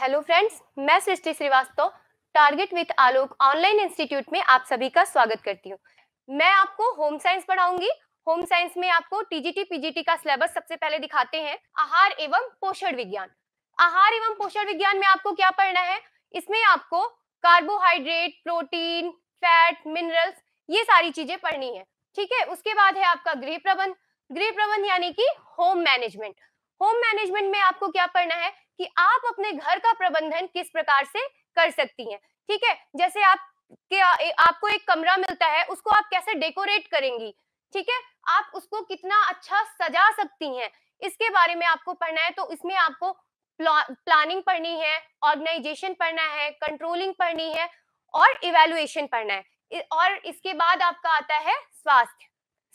hello friends मैं Srishti Srivastava target with Alok online institute में आप सभी का स्वागत करती हूँ मैं आपको होम साइंस पढ़ाऊंगी होम साइंस में आपको टीजीटी पीजीटी का सिलेबस सबसे पहले दिखाते हैं आहार एवं पोषण विज्ञान आहार एवं पोषण विज्ञान में आपको क्या पढ़ना है इसमें आपको कार्बोहाइड्रेट प्रोटीन फैट मिनरल्स ये सारी चीजें पढ़नी है ठीक है उसके बाद है आपका गृह प्रबंध गृह प्रबंध यानी कि होम मैनेजमेंट होम मैनेजमेंट में आपको क्या पढ़ना है कि आप अपने घर का प्रबंधन किस प्रकार से कर सकती हैं ठीक है जैसे आप के आ, आपको एक कमरा मिलता है उसको आप कैसे डेकोरेट करेंगी ठीक है आप उसको कितना अच्छा सजा सकती हैं इसके बारे में आपको पढ़ना है तो इसमें आपको प्ला, प्लानिंग पढ़नी है ऑर्गेनाइजेशन पढ़ना है कंट्रोलिंग पढ़नी है और इवेलुएशन पढ़ना है और इसके बाद आपका आता है स्वास्थ्य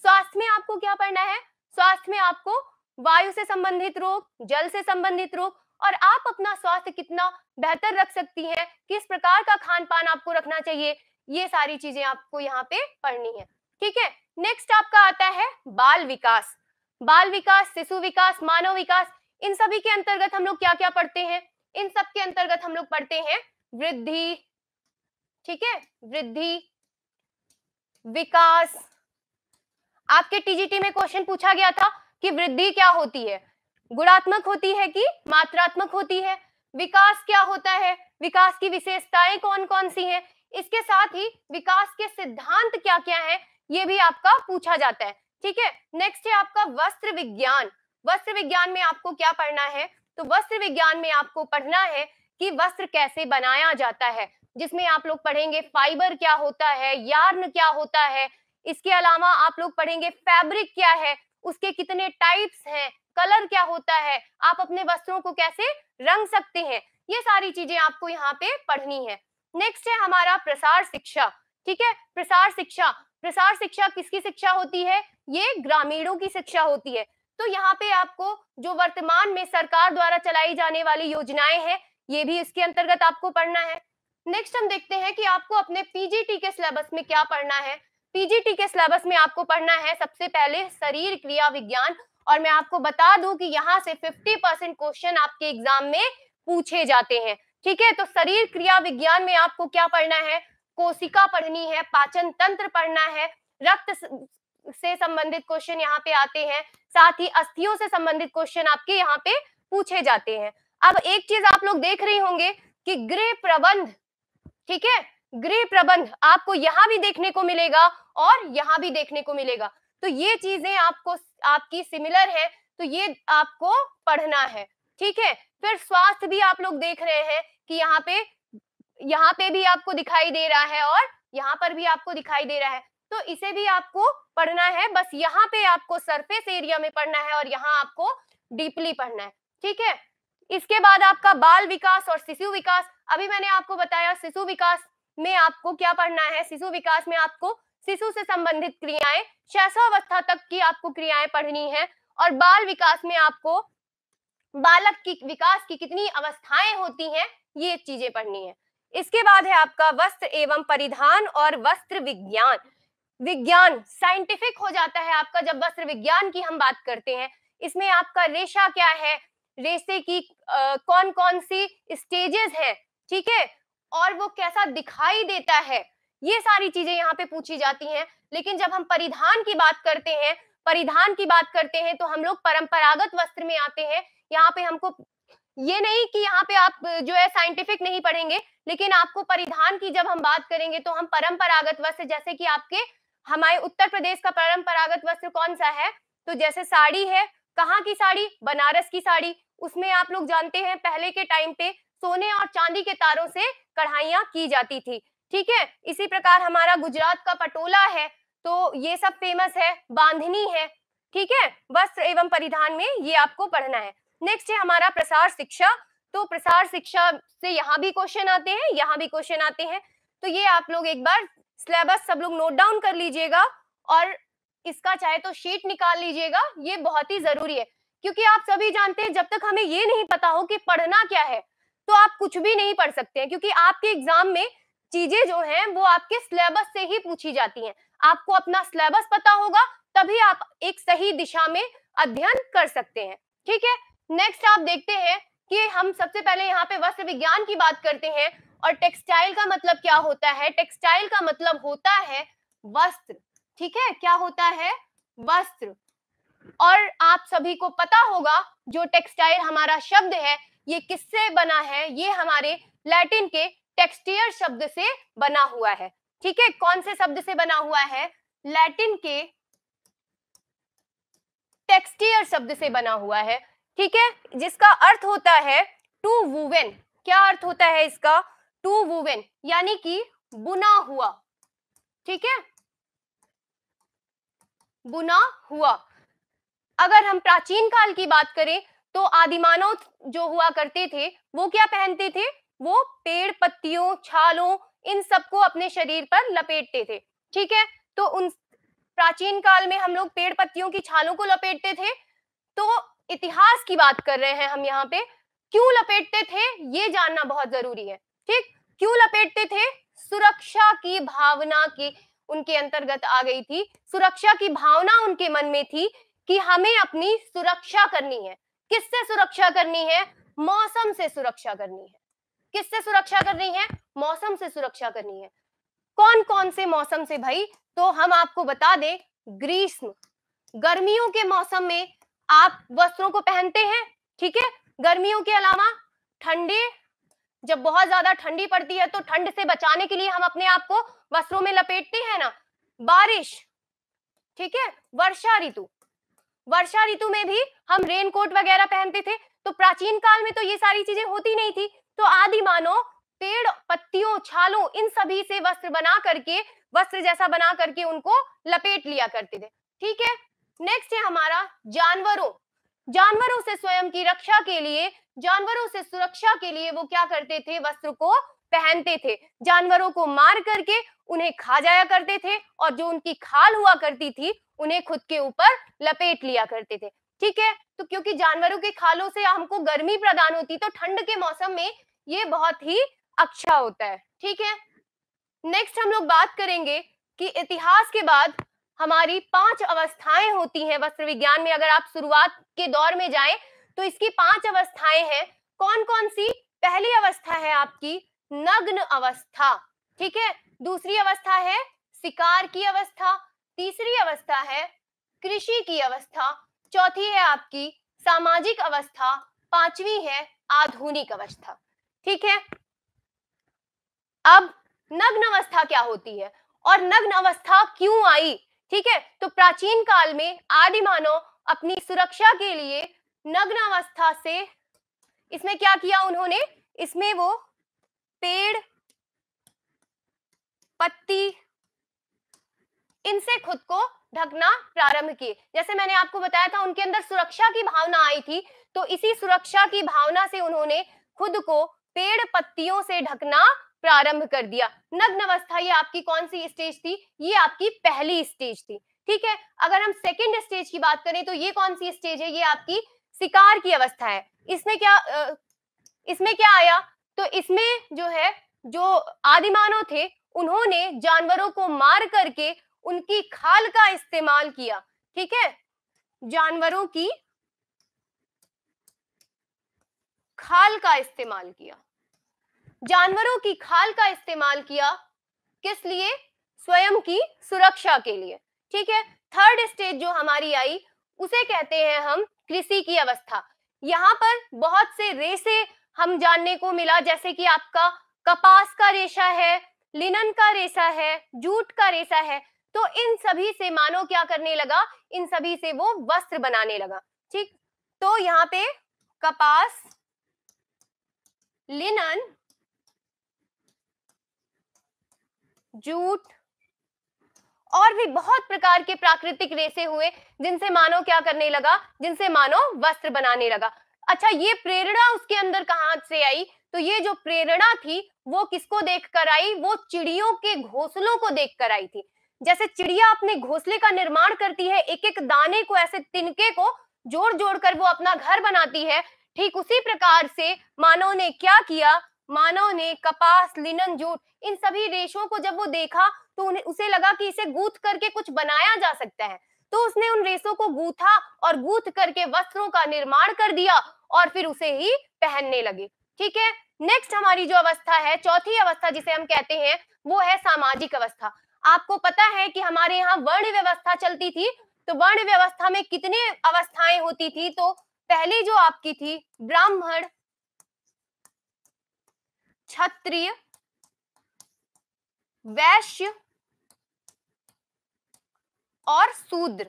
स्वास्थ्य में आपको क्या पढ़ना है स्वास्थ्य में आपको वायु से संबंधित रोग जल से संबंधित रोग और आप अपना स्वास्थ्य कितना बेहतर रख सकती हैं किस प्रकार का खान पान आपको रखना चाहिए ये सारी चीजें आपको यहाँ पे पढ़नी है ठीक है नेक्स्ट आपका आता है बाल विकास बाल विकास शिशु विकास मानव विकास इन सभी के अंतर्गत हम लोग क्या क्या पढ़ते हैं इन सब के अंतर्गत हम लोग पढ़ते हैं वृद्धि ठीक है वृद्धि विकास आपके टीजीटी में क्वेश्चन पूछा गया था कि वृद्धि क्या होती है गुणात्मक होती है कि मात्रात्मक होती है विकास क्या होता है विकास की विशेषताएं कौन कौन सी हैं इसके साथ ही विकास के सिद्धांत क्या क्या है ये भी आपका पूछा जाता है ठीक है नेक्स्ट है आपका वस्त्र विज्ञान वस्त्र विज्ञान में आपको क्या पढ़ना है तो वस्त्र विज्ञान में आपको पढ़ना है कि वस्त्र कैसे बनाया जाता है जिसमें आप लोग पढ़ेंगे फाइबर क्या होता है यार्न क्या होता है इसके अलावा आप लोग पढ़ेंगे फैब्रिक क्या है उसके कितने टाइप्स हैं कलर क्या होता है आप अपने वस्त्रों को कैसे रंग सकते हैं ये सारी चीजें आपको यहाँ पे पढ़नी है नेक्स्ट है हमारा प्रसार शिक्षा ठीक है प्रसार शिक्षा प्रसार शिक्षा किसकी शिक्षा होती है ये ग्रामीणों की शिक्षा होती है तो यहाँ पे आपको जो वर्तमान में सरकार द्वारा चलाई जाने वाली योजनाएं हैं ये भी इसके अंतर्गत आपको पढ़ना है नेक्स्ट हम देखते हैं कि आपको अपने पीजीटी के सिलेबस में क्या पढ़ना है पीजीटी के सिलेबस में आपको पढ़ना है सबसे पहले शरीर क्रिया विज्ञान और मैं आपको बता दूं कि यहाँ से 50 परसेंट क्वेश्चन आपके एग्जाम में पूछे जाते हैं ठीक है तो शरीर क्रिया विज्ञान में आपको क्या पढ़ना है कोशिका पढ़नी है पाचन तंत्र पढ़ना है रक्त से संबंधित क्वेश्चन यहाँ पे आते हैं साथ ही अस्थियों से संबंधित क्वेश्चन आपके यहाँ पे पूछे जाते हैं अब एक चीज आप लोग देख रहे होंगे कि गृह प्रबंध ठीक है गृह प्रबंध आपको यहाँ भी देखने को मिलेगा और यहाँ भी देखने को मिलेगा तो ये चीजें आपको आपकी सिमिलर है तो ये आपको पढ़ना है ठीक है फिर स्वास्थ्य भी आप लोग देख रहे हैं कि यहाँ पे यहाँ पे भी आपको दिखाई दे रहा है और यहाँ पर भी आपको दिखाई दे रहा है तो इसे भी आपको पढ़ना है बस यहाँ पे आपको सरफेस एरिया में पढ़ना है और यहाँ आपको डीपली पढ़ना है ठीक है इसके बाद आपका बाल विकास और शिशु विकास अभी मैंने आपको बताया शिशु विकास में आपको क्या पढ़ना है शिशु विकास में आपको शिशु से संबंधित क्रियाएं शैशवावस्था तक की आपको क्रियाएं पढ़नी है और बाल विकास में आपको बालक की विकास की कितनी अवस्थाएं होती हैं ये चीजें पढ़नी है इसके बाद है आपका वस्त्र एवं परिधान और वस्त्र विज्ञान विज्ञान साइंटिफिक हो जाता है आपका जब वस्त्र विज्ञान की हम बात करते हैं इसमें आपका रेशा क्या है रेशे की आ, कौन कौन सी स्टेजेस है ठीक है और वो कैसा दिखाई देता है ये सारी चीजें यहाँ पे पूछी जाती हैं लेकिन जब हम परिधान की बात करते हैं परिधान की बात करते हैं तो हम लोग परंपरागत वस्त्र में आते हैं यहाँ पे हमको ये नहीं कि यहाँ पे आप जो है साइंटिफिक नहीं पढ़ेंगे लेकिन आपको परिधान की जब हम बात करेंगे तो हम परंपरागत वस्त्र जैसे कि आपके हमारे उत्तर प्रदेश का परंपरागत वस्त्र कौन सा है तो जैसे साड़ी है कहाँ की साड़ी बनारस की साड़ी उसमें आप लोग जानते हैं पहले के टाइम पे सोने और चांदी के तारों से कढ़ाइया की जाती थी ठीक है इसी प्रकार हमारा गुजरात का पटोला है तो ये सब फेमस है बांधनी है ठीक है वस्त्र एवं परिधान में ये आपको पढ़ना है नेक्स्ट है हमारा प्रसार शिक्षा तो प्रसार शिक्षा से यहाँ भी क्वेश्चन आते हैं यहाँ भी क्वेश्चन आते हैं तो ये आप लोग एक बार सिलेबस सब लोग नोट डाउन कर लीजिएगा और इसका चाहे तो शीट निकाल लीजिएगा ये बहुत ही जरूरी है क्योंकि आप सभी जानते हैं जब तक हमें ये नहीं पता हो कि पढ़ना क्या है तो आप कुछ भी नहीं पढ़ सकते हैं क्योंकि आपके एग्जाम में चीजें जो हैं वो आपके सिलेबस से ही पूछी जाती हैं आपको अपना सिलेबस पता होगा तभी आप एक सही दिशा में अध्ययन कर सकते हैं ठीक है नेक्स्ट आप देखते हैं कि हम सबसे पहले यहाँ पे वस्त्र विज्ञान की बात करते हैं और टेक्सटाइल का मतलब क्या होता है टेक्सटाइल का मतलब होता है वस्त्र ठीक है क्या होता है वस्त्र और आप सभी को पता होगा जो टेक्सटाइल हमारा शब्द है ये किससे बना है ये हमारे लैटिन के टेक्सटियर शब्द से बना हुआ है ठीक है कौन से शब्द से बना हुआ है लैटिन के टेक्सटियर शब्द से बना हुआ है ठीक है जिसका अर्थ होता है टू वुवेन क्या अर्थ होता है इसका टू वुवेन यानी कि बुना हुआ ठीक है बुना हुआ अगर हम प्राचीन काल की बात करें तो आदिमानव जो हुआ करते थे वो क्या पहनते थे वो पेड़ पत्तियों छालों इन सबको अपने शरीर पर लपेटते थे ठीक है तो उन प्राचीन काल में हम लोग पेड़ पत्तियों की छालों को लपेटते थे तो इतिहास की बात कर रहे हैं हम यहाँ पे क्यों लपेटते थे ये जानना बहुत जरूरी है ठीक क्यों लपेटते थे सुरक्षा की भावना की उनके अंतर्गत आ गई थी सुरक्षा की भावना उनके मन में थी कि हमें अपनी सुरक्षा करनी है किससे सुरक्षा करनी है मौसम से सुरक्षा करनी है किससे सुरक्षा करनी है मौसम से सुरक्षा करनी है कौन कौन से मौसम से भाई तो हम आपको बता दें ग्रीष्म गर्मियों के मौसम में आप वस्त्रों को पहनते हैं ठीक है गर्मियों के अलावा ठंडे जब बहुत ज्यादा ठंडी पड़ती है तो ठंड से बचाने के लिए हम अपने आप को वस्त्रों में लपेटते हैं ना बारिश ठीक है वर्षा ऋतु वर्षा ऋतु में भी हम रेनकोट वगैरह पहनते थे तो प्राचीन काल में तो ये सारी चीजें होती नहीं थी तो आदि मानो पेड़ पत्तियों छालों इन सभी से वस्त्र बना करके वस्त्र जैसा बना करके उनको लपेट लिया करते थे ठीक है नेक्स्ट है हमारा जानवरों जानवरों से स्वयं की रक्षा के लिए जानवरों से सुरक्षा के लिए वो क्या करते थे वस्त्र को पहनते थे जानवरों को मार करके उन्हें खा जाया करते थे और जो उनकी खाल हुआ करती थी उन्हें खुद के ऊपर लपेट लिया करते थे ठीक है तो क्योंकि जानवरों के खालों से हमको गर्मी प्रदान होती तो ठंड के मौसम में ये बहुत ही अच्छा होता है ठीक है नेक्स्ट हम लोग बात करेंगे कि इतिहास के बाद हमारी पांच अवस्थाएं होती हैं वस्त्र विज्ञान में अगर आप शुरुआत के दौर में जाएं तो इसकी पांच अवस्थाएं हैं कौन कौन सी पहली अवस्था है आपकी नग्न अवस्था ठीक है दूसरी अवस्था है शिकार की अवस्था तीसरी अवस्था है कृषि की अवस्था चौथी है आपकी सामाजिक अवस्था पांचवी है आधुनिक अवस्था ठीक है अब नग्न अवस्था क्या होती है और नग्न अवस्था क्यों आई ठीक है तो प्राचीन काल में आदि मानव अपनी सुरक्षा के लिए नग्न अवस्था से इसमें क्या किया उन्होंने इसमें वो पेड़ पत्ती इनसे खुद को ढकना प्रारंभ किए जैसे मैंने आपको बताया था उनके अंदर सुरक्षा की भावना आई थी तो इसी सुरक्षा की भावना से उन्होंने खुद को पेड़ पत्तियों से ढकना प्रारंभ कर दिया नग्न अवस्था ये आपकी कौन सी स्टेज थी ये आपकी पहली स्टेज थी ठीक है अगर हम सेकेंड स्टेज की बात करें तो ये कौन सी स्टेज है ये आपकी शिकार की अवस्था है इसमें क्या इसमें क्या आया तो इसमें जो है जो आदिमानव थे उन्होंने जानवरों को मार करके उनकी खाल का इस्तेमाल किया ठीक है जानवरों की खाल का इस्तेमाल किया जानवरों की खाल का इस्तेमाल किया किस लिए स्वयं की सुरक्षा के लिए ठीक है थर्ड स्टेज जो हमारी आई उसे कहते हैं हम कृषि की अवस्था यहाँ पर बहुत से रेशे हम जानने को मिला जैसे कि आपका कपास का रेशा है लिनन का रेशा है जूट का रेशा है तो इन सभी से मानो क्या करने लगा इन सभी से वो वस्त्र बनाने लगा ठीक तो यहाँ पे कपास लिनन जूट और भी बहुत प्रकार के प्राकृतिक रेसे हुए जिनसे मानो क्या करने लगा जिनसे मानो वस्त्र बनाने लगा अच्छा ये प्रेरणा उसके अंदर कहां से आई तो ये जो प्रेरणा थी वो किसको देखकर आई वो चिड़ियों के घोंसलों को देखकर आई थी जैसे चिड़िया अपने घोंसले का निर्माण करती है एक एक दाने को ऐसे तिनके को जोड़ जोड़ कर वो अपना घर बनाती है ठीक उसी प्रकार से मानव ने क्या किया मानव ने कपास लिनन जूट इन सभी रेशों को जब वो देखा तो उन्हें उसे लगा कि इसे गूथ करके कुछ बनाया जा सकता है तो उसने उन रेशों को गूथा और गूथ करके वस्त्रों का निर्माण कर दिया और फिर उसे ही पहनने लगे ठीक है नेक्स्ट हमारी जो अवस्था है चौथी अवस्था जिसे हम कहते हैं वो है सामाजिक अवस्था आपको पता है कि हमारे यहाँ वर्ण व्यवस्था चलती थी तो वर्ण व्यवस्था में कितने अवस्थाएं होती थी तो पहली जो आपकी थी ब्राह्मण क्षत्रिय वैश्य और शूद्र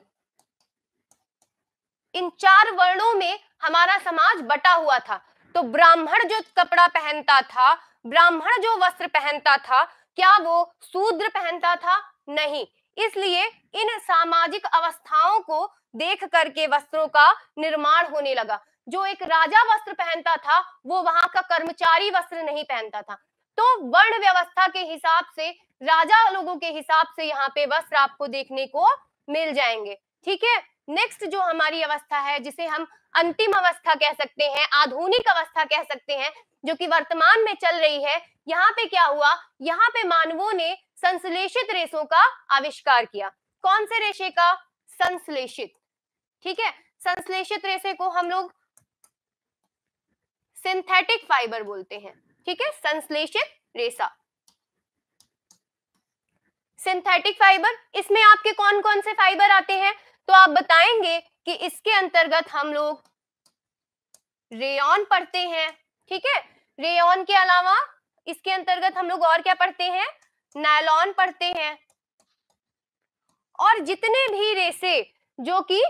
इन चार वर्णों में हमारा समाज बटा हुआ था तो ब्राह्मण जो कपड़ा पहनता था ब्राह्मण जो वस्त्र पहनता था क्या वो शूद्र पहनता था नहीं इसलिए इन सामाजिक अवस्थाओं को देख करके वस्त्रों का निर्माण होने लगा जो एक राजा वस्त्र पहनता था वो वहां का कर्मचारी वस्त्र नहीं पहनता था तो वर्ण व्यवस्था के हिसाब से राजा लोगों के हिसाब से यहाँ पे वस्त्र आपको देखने को मिल जाएंगे ठीक है नेक्स्ट जो हमारी अवस्था है जिसे हम अंतिम अवस्था कह सकते हैं आधुनिक अवस्था कह सकते हैं जो कि वर्तमान में चल रही है यहाँ पे क्या हुआ यहाँ पे मानवों ने संश्लेषित रेशों का आविष्कार किया कौन से रेशे का संश्लेषित ठीक है संश्लेषित रेशे को हम लोग सिंथेटिक फाइबर बोलते हैं ठीक है संश्लेषित रेशा सिंथेटिक फाइबर इसमें आपके कौन कौन से फाइबर आते हैं तो आप बताएंगे कि इसके अंतर्गत हम लोग रेन पढ़ते हैं ठीक है रेयन के अलावा इसके अंतर्गत हम लोग और क्या पढ़ते हैं नायलॉन पढ़ते हैं और जितने भी रेसे जो कि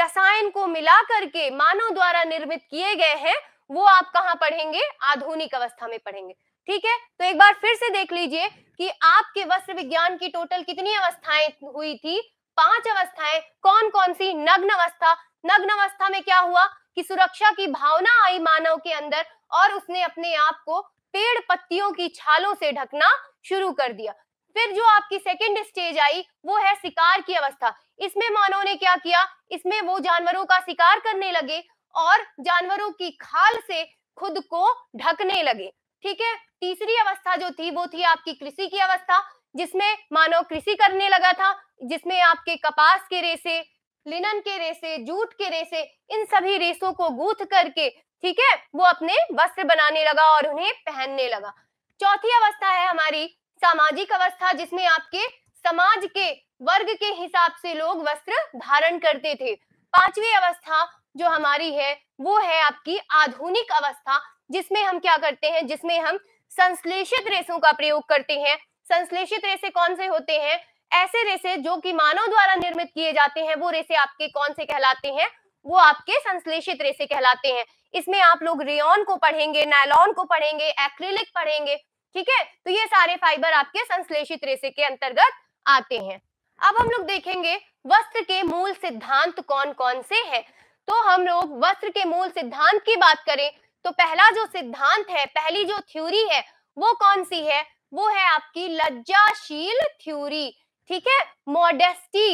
रसायन को मिला करके मानव द्वारा निर्मित किए गए हैं वो आप कहाँ पढ़ेंगे आधुनिक अवस्था में पढ़ेंगे ठीक है तो एक बार फिर से देख लीजिए कि आपके वस्त्र विज्ञान की टोटल कितनी अवस्थाएं हुई थी पांच अवस्थाएं कौन कौन सी नग्न अवस्था नग्न अवस्था में क्या हुआ कि सुरक्षा की भावना आई मानव के अंदर और उसने अपने आप को पेड़ पत्तियों की छालों से ढकना शुरू कर दिया फिर जो आपकी सेकेंड स्टेज आई वो है शिकार की अवस्था इसमें मानव ने क्या किया इसमें वो जानवरों का शिकार करने लगे और जानवरों की खाल से खुद को ढकने लगे ठीक है तीसरी अवस्था जो थी वो थी आपकी कृषि की अवस्था जिसमें मानव कृषि करने लगा था जिसमें आपके कपास के रेसे लिनन के रेसे जूट के रेसे इन सभी रेसों को गूथ करके ठीक है वो अपने वस्त्र बनाने लगा और उन्हें पहनने लगा चौथी अवस्था है हमारी सामाजिक अवस्था जिसमें आपके समाज के वर्ग के हिसाब से लोग वस्त्र धारण करते थे पांचवी अवस्था जो हमारी है वो है आपकी आधुनिक अवस्था जिसमें हम क्या करते हैं जिसमें हम संश्लेषित रेसों का प्रयोग करते हैं संश्लेषित रेसे कौन से होते हैं ऐसे रेसे जो कि मानव द्वारा निर्मित किए जाते हैं वो रेसे आपके कौन से कहलाते हैं वो आपके संश्लेषित रेसे कहलाते हैं इसमें आप लोग रेन को पढ़ेंगे नायलॉन को पढ़ेंगे एक्रिलिक पढ़ेंगे ठीक है तो ये सारे फाइबर आपके संश्लेषित रेसे के अंतर्गत आते हैं अब हम लोग देखेंगे वस्त्र के मूल सिद्धांत कौन कौन से हैं तो हम लोग वस्त्र के मूल सिद्धांत की बात करें तो पहला जो सिद्धांत है पहली जो थ्योरी है वो कौन सी है वो है आपकी लज्जाशील थ्योरी ठीक है मोडेस्टी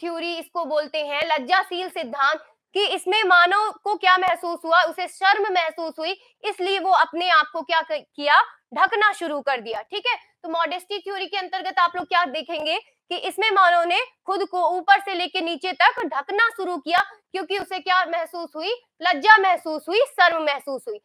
थ्योरी इसको बोलते हैं लज्जाशील सिद्धांत कि इसमें मानव को क्या महसूस हुआ उसे शर्म महसूस हुई इसलिए वो अपने आप को क्या किया ढकना शुरू कर दिया ठीक है तो मॉडेस्टी थ्योरी के अंतर्गत आप लोग क्या देखेंगे कि इसमें मानव ने खुद को ऊपर से लेकर नीचे तक ढकना शुरू किया क्योंकि उसे क्या महसूस हुई लज्जा महसूस हुई शर्म महसूस हुई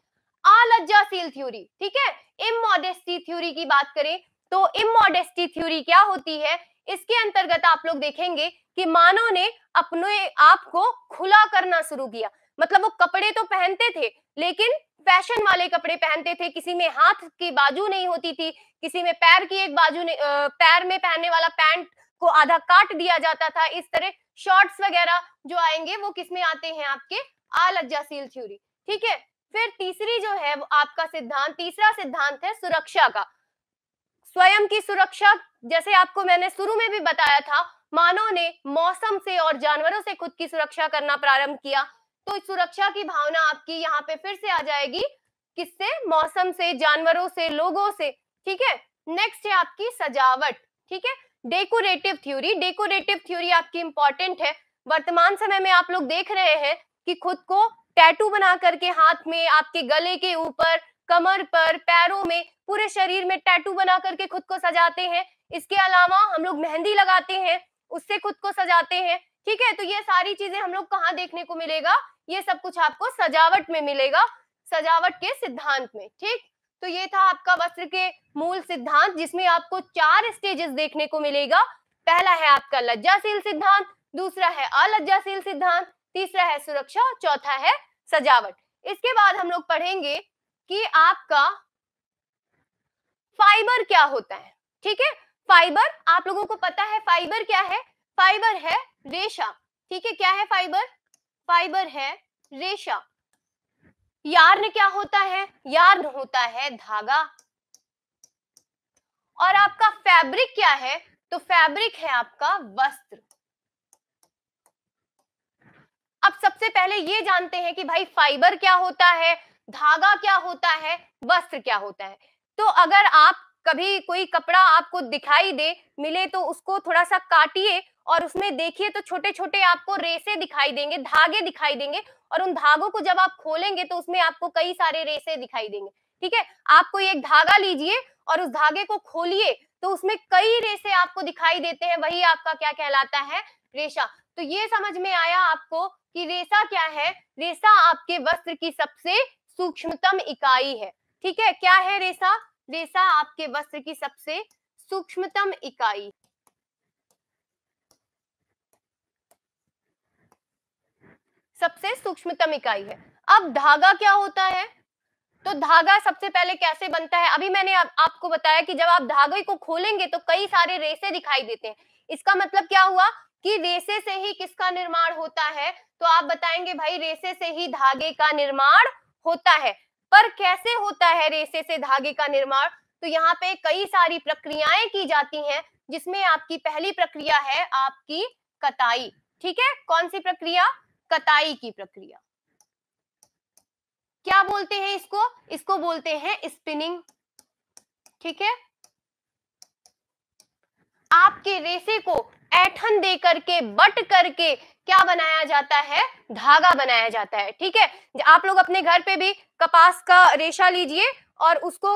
अलज्जाशील थ्योरी ठीक है इमोडेस्टी थ्योरी की बात करें तो इमोडेस्टी थ्योरी क्या होती है इसके अंतर्गत आप लोग देखेंगे कि मानव ने अपने आप को खुला करना शुरू किया मतलब वो कपड़े तो पहनते थे लेकिन फैशन वाले कपड़े पहनते थे किसी में हाथ की बाजू नहीं होती थी किसी में पैर की एक बाजू ने पैर में पहनने वाला पैंट को आधा काट दिया जाता था इस तरह शॉर्ट्स वगैरह जो आएंगे वो किसमें आते हैं आपके आलज्जाशील थ्योरी ठीक है फिर तीसरी जो है वो आपका सिद्धांत तीसरा सिद्धांत है सुरक्षा का स्वयं की सुरक्षा जैसे आपको मैंने शुरू में भी बताया था मानव ने मौसम से और जानवरों से खुद की सुरक्षा करना प्रारंभ किया तो सुरक्षा की भावना आपकी यहाँ पे फिर से आ जाएगी किससे मौसम से जानवरों से लोगों से ठीक है नेक्स्ट है आपकी सजावट ठीक है डेकोरेटिव थ्योरी डेकोरेटिव थ्योरी आपकी इंपॉर्टेंट है वर्तमान समय में आप लोग देख रहे हैं कि खुद को टैटू बना करके हाथ में आपके गले के ऊपर कमर पर पैरों में पूरे शरीर में टैटू बना करके खुद को सजाते हैं इसके अलावा हम लोग मेहंदी लगाते हैं उससे खुद को सजाते हैं ठीक है तो ये सारी चीजें हम लोग कहाँ देखने को मिलेगा ये सब कुछ आपको सजावट में मिलेगा सजावट के सिद्धांत में ठीक तो ये था आपका वस्त्र के मूल सिद्धांत जिसमें आपको चार स्टेजेस देखने को मिलेगा पहला है आपका लज्जाशील सिद्धांत दूसरा है अलज्जाशील सिद्धांत तीसरा है सुरक्षा और चौथा है सजावट इसके बाद हम लोग पढ़ेंगे कि आपका फाइबर क्या होता है ठीक है फाइबर आप लोगों को पता है फाइबर क्या है फाइबर है रेशा ठीक है क्या है फाइबर फाइबर है रेशा यार्न क्या होता है यार्न होता है धागा और आपका फैब्रिक क्या है तो फैब्रिक है आपका वस्त्र अब सबसे पहले ये जानते हैं कि भाई फाइबर क्या होता है धागा क्या होता है वस्त्र क्या होता है तो अगर आप कभी कोई कपड़ा आपको दिखाई दे मिले तो उसको थोड़ा सा काटिए और उसमें देखिए तो छोटे छोटे आपको रेसे दिखाई देंगे धागे दिखाई देंगे और उन धागों को जब आप खोलेंगे तो उसमें आपको कई सारे रेसे दिखाई देंगे ठीक है आपको एक धागा लीजिए और उस धागे को खोलिए तो उसमें कई रेसे आपको दिखाई देते हैं वही आपका क्या कहलाता है रेशा तो ये समझ में आया आपको कि रेशा क्या है रेशा आपके वस्त्र की सबसे सूक्ष्मतम इकाई है ठीक है क्या है रेशा रेसा आपके वस्त्र की सबसे सूक्ष्मतम इकाई सबसे सूक्ष्मतम इकाई है अब धागा क्या होता है तो धागा सबसे पहले कैसे बनता है अभी मैंने आप, आपको बताया कि जब आप धागे को खोलेंगे तो कई सारे रेसे दिखाई देते हैं इसका मतलब क्या हुआ कि रेसे से ही किसका निर्माण होता है तो आप बताएंगे भाई रेसे से ही धागे का निर्माण होता है पर कैसे होता है रेसे से धागे का निर्माण तो यहाँ पे कई सारी प्रक्रियाएं की जाती हैं जिसमें आपकी पहली प्रक्रिया है आपकी कताई ठीक है कौन सी प्रक्रिया कताई की प्रक्रिया क्या बोलते हैं इसको इसको बोलते हैं स्पिनिंग ठीक है आपके रेसे को ऐठन दे करके बट करके क्या बनाया जाता है धागा बनाया जाता है ठीक है आप लोग अपने घर पे भी कपास का रेशा लीजिए और उसको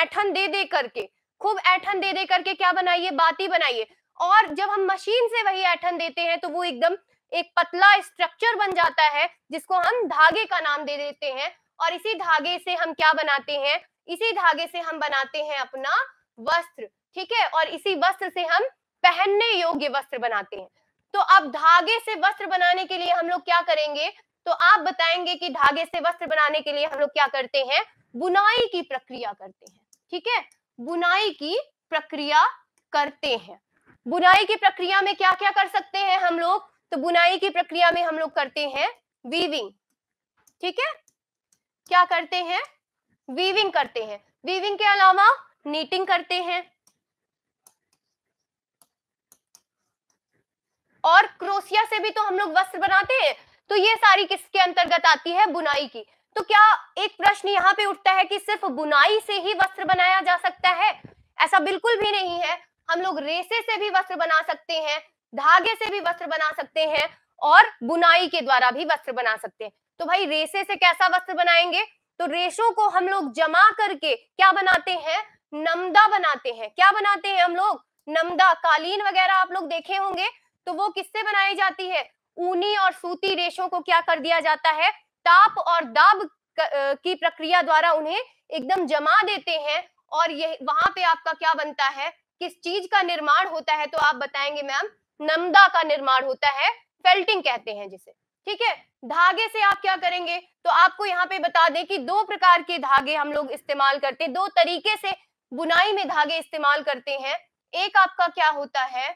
ऐठन दे दे करके खूब ऐठन दे दे करके क्या बनाइए बाती बनाइए और जब हम मशीन से वही ऐठन देते हैं तो वो एकदम एक पतला स्ट्रक्चर बन जाता है जिसको हम धागे का नाम दे देते हैं और इसी धागे से हम क्या बनाते हैं इसी धागे से हम बनाते हैं अपना वस्त्र ठीक है और इसी वस्त्र से हम पहनने योग्य वस्त्र बनाते हैं तो अब धागे से वस्त्र बनाने के लिए हम लोग क्या करेंगे तो आप बताएंगे कि धागे से वस्त्र बनाने के लिए हम लोग क्या करते हैं बुनाई की प्रक्रिया करते हैं ठीक है बुनाई की प्रक्रिया करते हैं बुनाई की प्रक्रिया में क्या क्या कर सकते हैं हम लोग तो बुनाई की प्रक्रिया में हम लोग करते हैं वीविंग ठीक है क्या करते हैं वीविंग करते हैं वीविंग के अलावा नीटिंग करते हैं और क्रोसिया से भी तो हम लोग वस्त्र बनाते हैं तो ये सारी किसके अंतर्गत आती है बुनाई की तो क्या एक प्रश्न यहाँ पे उठता है कि सिर्फ बुनाई से ही वस्त्र बनाया जा सकता है ऐसा बिल्कुल भी नहीं है हम लोग रेसे से भी वस्त्र बना सकते हैं धागे से भी वस्त्र बना सकते हैं और बुनाई के द्वारा भी वस्त्र बना सकते हैं तो भाई रेसे से कैसा वस्त्र बनाएंगे तो रेशों को हम लोग जमा करके क्या बनाते हैं नमदा बनाते हैं क्या बनाते हैं हम लोग नमदा कालीन वगैरह आप लोग देखे होंगे तो वो किससे बनाई जाती है ऊनी और सूती रेशों को क्या कर दिया जाता है ताप और दाब की प्रक्रिया द्वारा उन्हें एकदम जमा देते हैं और ये वहां पे आपका क्या बनता है किस चीज का निर्माण होता है तो आप बताएंगे मैम नमदा का निर्माण होता है फेल्टिंग कहते हैं जिसे ठीक है धागे से आप क्या करेंगे तो आपको यहाँ पे बता दें कि दो प्रकार के धागे हम लोग इस्तेमाल करते हैं दो तरीके से बुनाई में धागे इस्तेमाल करते हैं एक आपका क्या होता है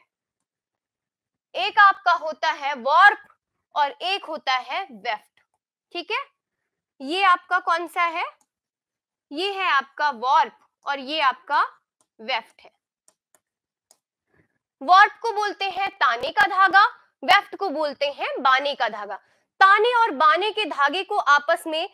एक आपका होता है वॉर्प और एक होता है वेफ्ट ठीक है ये आपका कौन सा है ये है आपका वॉर्प और ये आपका वेफ्ट है वॉर्प को बोलते हैं ताने का धागा वेफ्ट को बोलते हैं बाने का धागा ताने और बाने के धागे को आपस में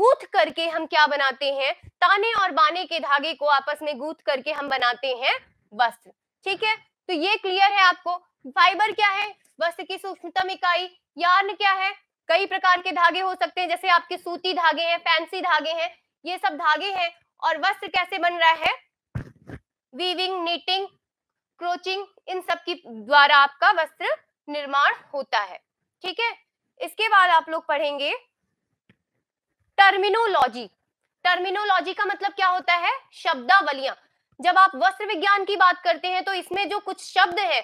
गूथ करके हम क्या बनाते हैं ताने और बाने के धागे को आपस में गूथ करके हम बनाते हैं वस्त्र ठीक है तो ये क्लियर है आपको फाइबर क्या है वस्त्र की सूक्ष्मतम इकाई यार्न क्या है कई प्रकार के धागे हो सकते हैं जैसे आपके सूती धागे हैं फैंसी धागे हैं ये सब धागे हैं और वस्त्र कैसे बन रहा है वीविंग नीटिंग क्रोचिंग इन सब की द्वारा आपका वस्त्र निर्माण होता है ठीक है इसके बाद आप लोग पढ़ेंगे टर्मिनोलॉजी टर्मिनोलॉजी का मतलब क्या होता है शब्दावलियां जब आप वस्त्र विज्ञान की बात करते हैं तो इसमें जो कुछ शब्द हैं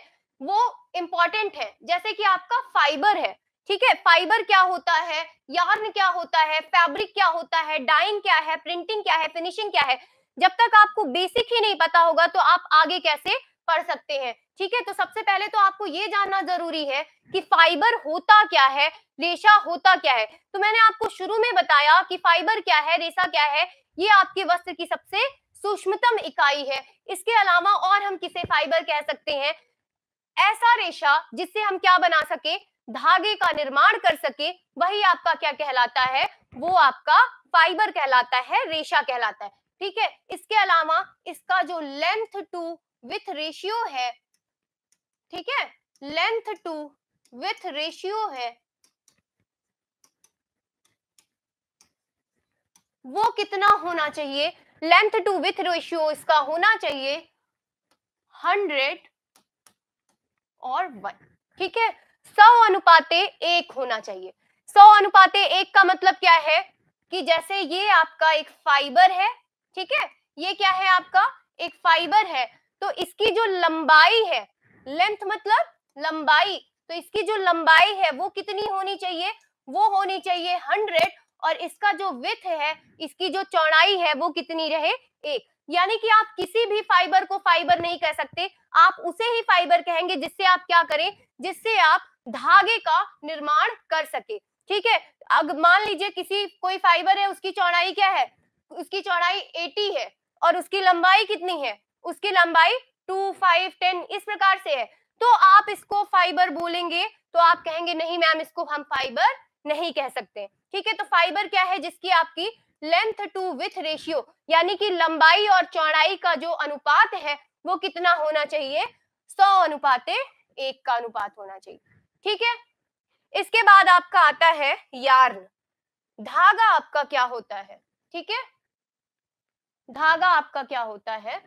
वो इंपॉर्टेंट है जैसे कि आपका फाइबर है ठीक है फाइबर क्या होता है यार्न क्या होता है फैब्रिक क्या होता है डाइंग क्या है प्रिंटिंग क्या है फिनिशिंग क्या है जब तक आपको बेसिक ही नहीं पता होगा तो आप आगे कैसे पढ़ सकते हैं ठीक है तो सबसे पहले तो आपको ये जानना जरूरी है कि फाइबर होता क्या है रेशा होता क्या है तो मैंने आपको शुरू में बताया कि फाइबर क्या है रेशा क्या है ये आपके वस्त्र की सबसे सूक्ष्मतम इकाई है इसके अलावा और हम किसे फाइबर कह सकते हैं ऐसा रेशा जिससे हम क्या बना सके धागे का निर्माण कर सके वही आपका क्या कहलाता है वो आपका फाइबर कहलाता है रेशा कहलाता है ठीक है इसके अलावा इसका जो लेंथ टू विथ रेशियो है ठीक है लेंथ टू विथ रेशियो है वो कितना होना चाहिए लेंथ टू विथ रेशियो इसका होना चाहिए हंड्रेड और वन ठीक है सौ अनुपाते एक होना चाहिए सौ अनुपाते एक का मतलब क्या है कि जैसे ये आपका एक फाइबर है ठीक है ये क्या है आपका एक फाइबर है तो इसकी जो लंबाई है लेंथ मतलब लंबाई तो इसकी जो लंबाई है वो कितनी होनी चाहिए वो होनी चाहिए हंड्रेड और इसका जो विथ है इसकी जो चौड़ाई है वो कितनी रहे एक यानी कि आप किसी भी फाइबर को फाइबर नहीं कह सकते आप उसे ही फाइबर कहेंगे जिससे आप क्या करें जिससे आप धागे का निर्माण कर सके ठीक है अब मान लीजिए किसी कोई फाइबर है उसकी चौड़ाई क्या है उसकी चौड़ाई 80 है और उसकी लंबाई कितनी है उसकी लंबाई टू फाइव टेन इस प्रकार से है तो आप इसको फाइबर बोलेंगे तो आप कहेंगे नहीं मैम इसको हम फाइबर नहीं कह सकते ठीक है तो फाइबर क्या है जिसकी आपकी लेंथ टू विथ रेशियो यानी कि लंबाई और चौड़ाई का जो अनुपात है वो कितना होना चाहिए सौ अनुपात एक का अनुपात होना चाहिए ठीक है इसके बाद आपका आता है यार्न धागा आपका क्या होता है ठीक है धागा आपका क्या होता है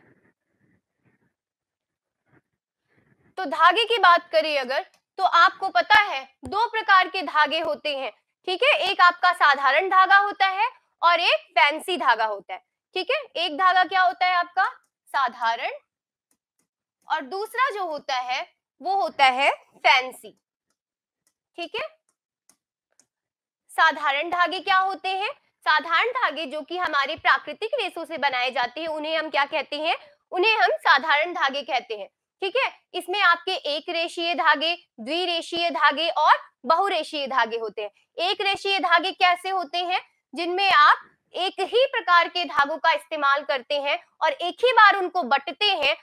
तो धागे की बात करें अगर तो आपको पता है दो प्रकार के धागे होते हैं ठीक है एक आपका साधारण धागा होता है और एक फैंसी धागा होता है ठीक है एक धागा क्या होता है आपका साधारण और दूसरा जो होता है वो होता है फैंसी ठीक है साधारण धागे क्या होते हैं साधारण धागे जो कि हमारे प्राकृतिक रेशों से बनाए जाते हैं उन्हें हम क्या कहते हैं उन्हें हम साधारण धागे कहते हैं ठीक है इसमें आपके एक रेशीय धागे द्विरेशीय धागे और बहुरेशीय धागे होते हैं एक रेशीय धागे कैसे होते हैं जिनमें आप एक ही प्रकार के धागों का इस्तेमाल करते हैं और एक ही बार उनको बटते हैं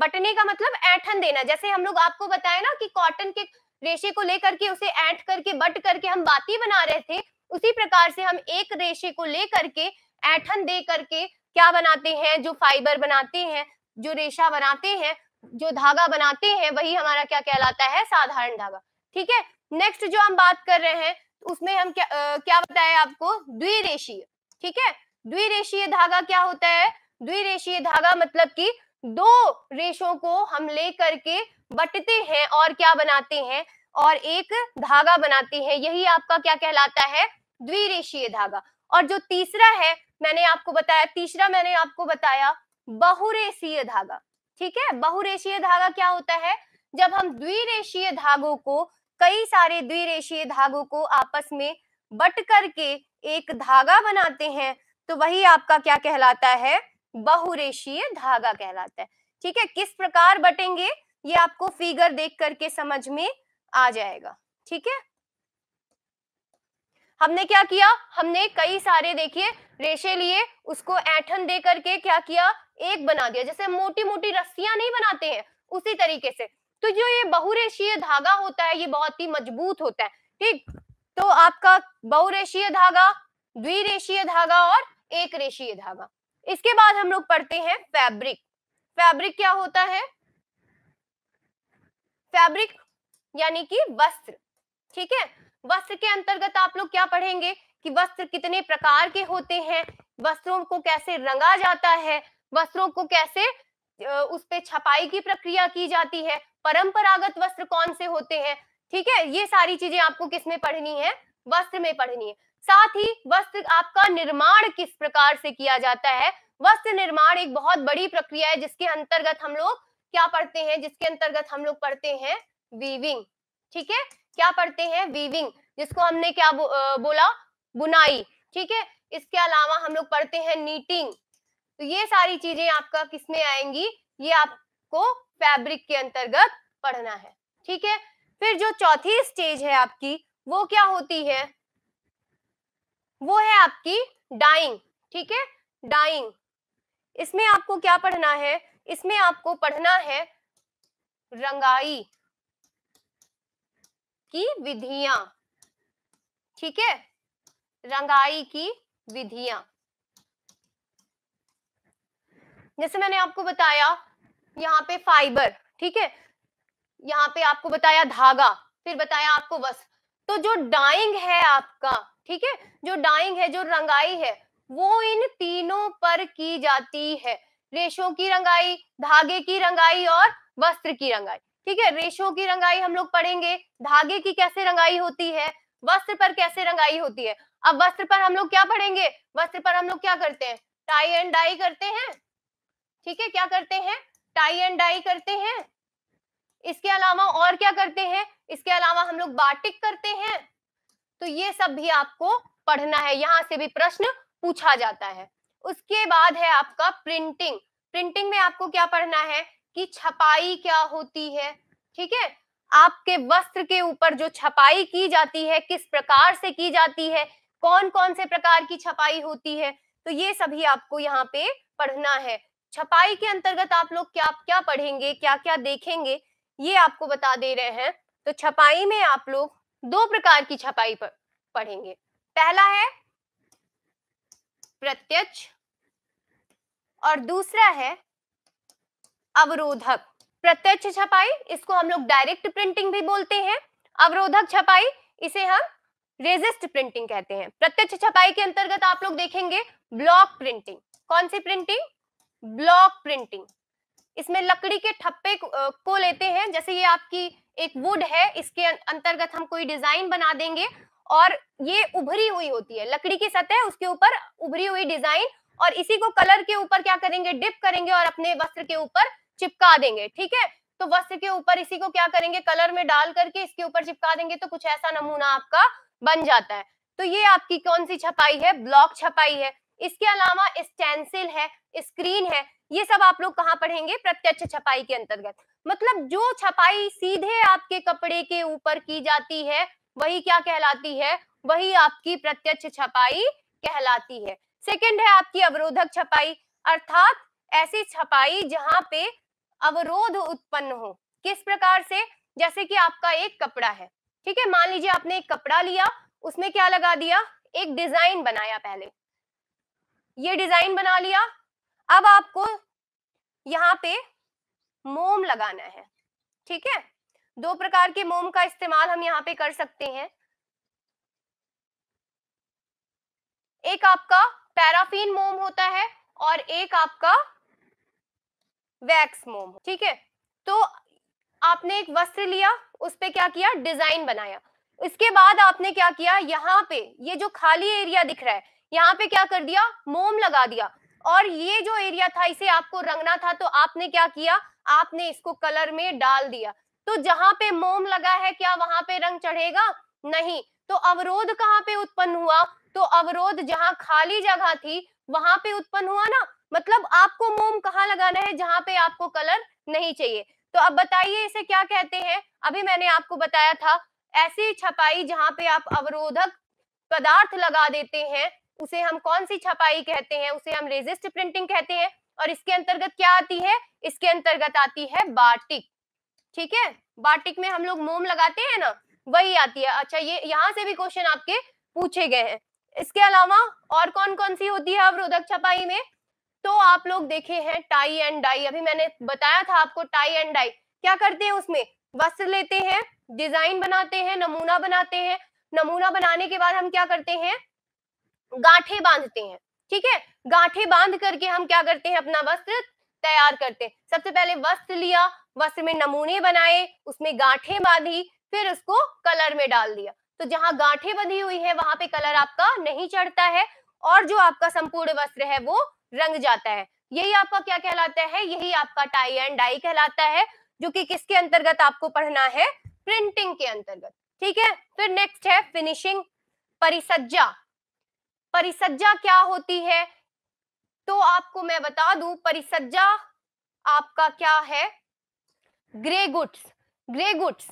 बटने का मतलब ऐठन देना जैसे हम लोग आपको बताए ना कि कॉटन के रेशे को लेकर के उसे ऐठ करके बट करके हम बाती बना रहे थे उसी प्रकार से हम एक रेशे को लेकर के ऐठन दे करके क्या बनाते हैं जो फाइबर बनाते हैं जो रेशा बनाते हैं जो धागा बनाते हैं वही हमारा क्या कहलाता है साधारण धागा ठीक है नेक्स्ट जो हम बात कर रहे हैं उसमें हम क्या आ, क्या बताया आपको द्विरेशीय ठीक है द्विरेशीय धागा क्या होता है द्विरेशीय धागा मतलब कि दो रेशों को हम ले करके बटते हैं और क्या बनाते हैं और एक धागा बनाते हैं यही आपका क्या कहलाता है द्विरेशीय धागा और जो तीसरा है मैंने आपको बताया तीसरा मैंने आपको बताया बहुरेशीय धागा ठीक है बहुरेशीय धागा क्या होता है जब हम द्विरेशीय धागों को कई सारे द्विरेशीय धागों को आपस में बट करके एक धागा बनाते हैं तो वही आपका क्या कहलाता है बहुरेशीय धागा कहलाता है ठीक है किस प्रकार बटेंगे ये आपको फिगर देख करके समझ में आ जाएगा ठीक है हमने क्या किया हमने कई सारे देखिए रेशे लिए उसको ऐठन दे करके क्या किया एक बना दिया जैसे मोटी मोटी रस्सियां नहीं बनाते हैं उसी तरीके से तो जो ये बहुरेशीय धागा होता है ये बहुत ही मजबूत होता है ठीक तो आपका बहुरेशीय धागा द्विरेशीय धागा और एक रेशीय धागा इसके बाद हम लोग पढ़ते हैं फैब्रिक फैब्रिक क्या होता है फैब्रिक यानी कि वस्त्र ठीक है वस्त्र के अंतर्गत आप लोग क्या पढ़ेंगे कि वस्त्र कितने प्रकार के होते हैं वस्त्रों को कैसे रंगा जाता है वस्त्रों को कैसे उस पर छपाई की प्रक्रिया की जाती है परंपरागत वस्त्र कौन से होते हैं ठीक है ये सारी चीजें आपको किसमें पढ़नी है वस्त्र में पढ़नी है साथ ही वस्त्र आपका निर्माण किस प्रकार से किया जाता है वस्त्र निर्माण एक बहुत बड़ी प्रक्रिया है जिसके अंतर्गत हम लोग क्या पढ़ते हैं जिसके अंतर्गत हम लोग पढ़ते हैं वीविंग ठीक है क्या पढ़ते हैं वीविंग जिसको हमने क्या बो, बोला बुनाई ठीक है इसके अलावा हम लोग पढ़ते हैं नीटिंग तो ये सारी चीजें आपका किसमें आएंगी ये आपको फैब्रिक के अंतर्गत पढ़ना है ठीक है फिर जो चौथी स्टेज है आपकी वो क्या होती है वो है आपकी डाइंग ठीक है डाइंग इसमें आपको क्या पढ़ना है इसमें आपको पढ़ना है रंगाई की विधियां ठीक है रंगाई की विधियां जैसे मैंने आपको बताया यहाँ पे फाइबर ठीक है यहाँ पे आपको बताया धागा फिर बताया आपको वस्त्र तो जो डाइंग है आपका ठीक है जो डाइंग है जो रंगाई है वो इन तीनों पर की जाती है रेशों की रंगाई धागे की रंगाई और वस्त्र की रंगाई ठीक है रेशों की रंगाई हम लोग पढ़ेंगे धागे की कैसे रंगाई होती है वस्त्र पर कैसे रंगाई होती है अब वस्त्र पर हम लोग क्या पढ़ेंगे वस्त्र पर हम लोग क्या करते हैं टाई एंड डाई करते हैं ठीक है क्या करते हैं टाई एंड डाई करते हैं इसके अलावा और क्या करते हैं इसके अलावा हम लोग बाटिक करते हैं तो ये सब भी आपको पढ़ना है यहाँ से भी प्रश्न पूछा जाता है उसके बाद है आपका प्रिंटिंग प्रिंटिंग में आपको क्या पढ़ना है कि छपाई क्या होती है ठीक है आपके वस्त्र के ऊपर जो छपाई की जाती है किस प्रकार से की जाती है कौन कौन से प्रकार की छपाई होती है तो ये सभी आपको यहाँ पे पढ़ना है छपाई के अंतर्गत आप लोग क्या क्या पढ़ेंगे क्या क्या देखेंगे ये आपको बता दे रहे हैं तो छपाई में आप लोग दो प्रकार की छपाई पर पढ़ेंगे पहला है प्रत्यक्ष और दूसरा है अवरोधक प्रत्यक्ष छपाई इसको हम लोग डायरेक्ट प्रिंटिंग भी बोलते हैं अवरोधक छपाई इसे हम रेजिस्ट प्रिंटिंग कहते हैं प्रत्यक्ष छपाई के अंतर्गत आप लोग देखेंगे ब्लॉक प्रिंटिंग कौन सी प्रिंटिंग ब्लॉक प्रिंटिंग इसमें लकड़ी के ठप्पे को लेते हैं जैसे ये आपकी एक वुड है इसके अं-, अंतर्गत हम कोई डिजाइन बना देंगे और ये उभरी हुई होती है लकड़ी की सतह उसके ऊपर उभरी हुई डिजाइन और इसी को कलर के ऊपर क्या करेंगे डिप करेंगे और अपने वस्त्र के ऊपर चिपका देंगे ठीक है तो वस्त्र के ऊपर इसी को क्या करेंगे कलर में डाल करके इसके ऊपर चिपका देंगे तो कुछ ऐसा नमूना आपका बन जाता है तो ये आपकी कौन सी छपाई है ब्लॉक छपाई है इसके अलावा स्टेंसिल है स्क्रीन है ये सब आप लोग कहाँ पढ़ेंगे प्रत्यक्ष छपाई के अंतर्गत मतलब जो छपाई सीधे आपके कपड़े के ऊपर की जाती है वही क्या कहलाती है वही आपकी प्रत्यक्ष छपाई कहलाती है सेकंड है आपकी अवरोधक छपाई अर्थात ऐसी छपाई जहां पे अवरोध उत्पन्न हो किस प्रकार से जैसे कि आपका एक कपड़ा है ठीक है मान लीजिए आपने एक कपड़ा लिया उसमें क्या लगा दिया एक डिजाइन बनाया पहले ये डिजाइन बना लिया अब आपको यहाँ पे मोम लगाना है ठीक है दो प्रकार के मोम का इस्तेमाल हम यहाँ पे कर सकते हैं एक आपका पैराफीन मोम होता है और एक आपका वैक्स मोम ठीक है तो आपने एक वस्त्र लिया उस पर क्या किया डिजाइन बनाया इसके बाद आपने क्या किया यहाँ पे ये जो खाली एरिया दिख रहा है यहाँ पे क्या कर दिया मोम लगा दिया और ये जो एरिया था इसे आपको रंगना था तो आपने क्या किया आपने इसको कलर में डाल दिया तो जहां पे मोम लगा है क्या वहां पे रंग चढ़ेगा नहीं तो अवरोध कहाँ पे उत्पन्न हुआ तो अवरोध जहां खाली जगह थी वहां पे उत्पन्न हुआ ना मतलब आपको मोम कहाँ लगाना है जहां पे आपको कलर नहीं चाहिए तो अब बताइए इसे क्या कहते हैं अभी मैंने आपको बताया था ऐसी छपाई जहां पे आप अवरोधक पदार्थ लगा देते हैं उसे हम कौन सी छपाई कहते हैं उसे हम रेजिस्ट प्रिंटिंग कहते हैं और इसके अंतर्गत क्या आती है इसके अंतर्गत आती है बाटिक ठीक है बाटिक में हम लोग मोम लगाते हैं ना वही आती है अच्छा ये यहाँ से भी क्वेश्चन आपके पूछे गए हैं इसके अलावा और कौन कौन सी होती है अवरोधक छपाई में तो आप लोग देखे हैं टाई एंड डाई अभी मैंने बताया था आपको टाई एंड डाई क्या करते हैं उसमें वस्त्र लेते हैं डिजाइन बनाते हैं नमूना बनाते हैं नमूना बनाने के बाद हम क्या करते हैं गांठे बांधते हैं ठीक है गांठे बांध करके हम क्या करते हैं अपना वस्त्र तैयार करते हैं सबसे पहले वस्त्र लिया वस्त्र में नमूने बनाए उसमें गांठे बांधी फिर उसको कलर में डाल दिया तो जहां गांठे बंधी हुई है वहां पे कलर आपका नहीं चढ़ता है और जो आपका संपूर्ण वस्त्र है वो रंग जाता है यही आपका क्या कहलाता है यही आपका टाई एंड डाई कहलाता है जो कि किसके अंतर्गत आपको पढ़ना है प्रिंटिंग के अंतर्गत ठीक है फिर नेक्स्ट है फिनिशिंग परिसज्जा परिसज्जा क्या होती है तो आपको मैं बता दूं परिसज्जा आपका क्या है ग्रे गुड्स ग्रे गुड्स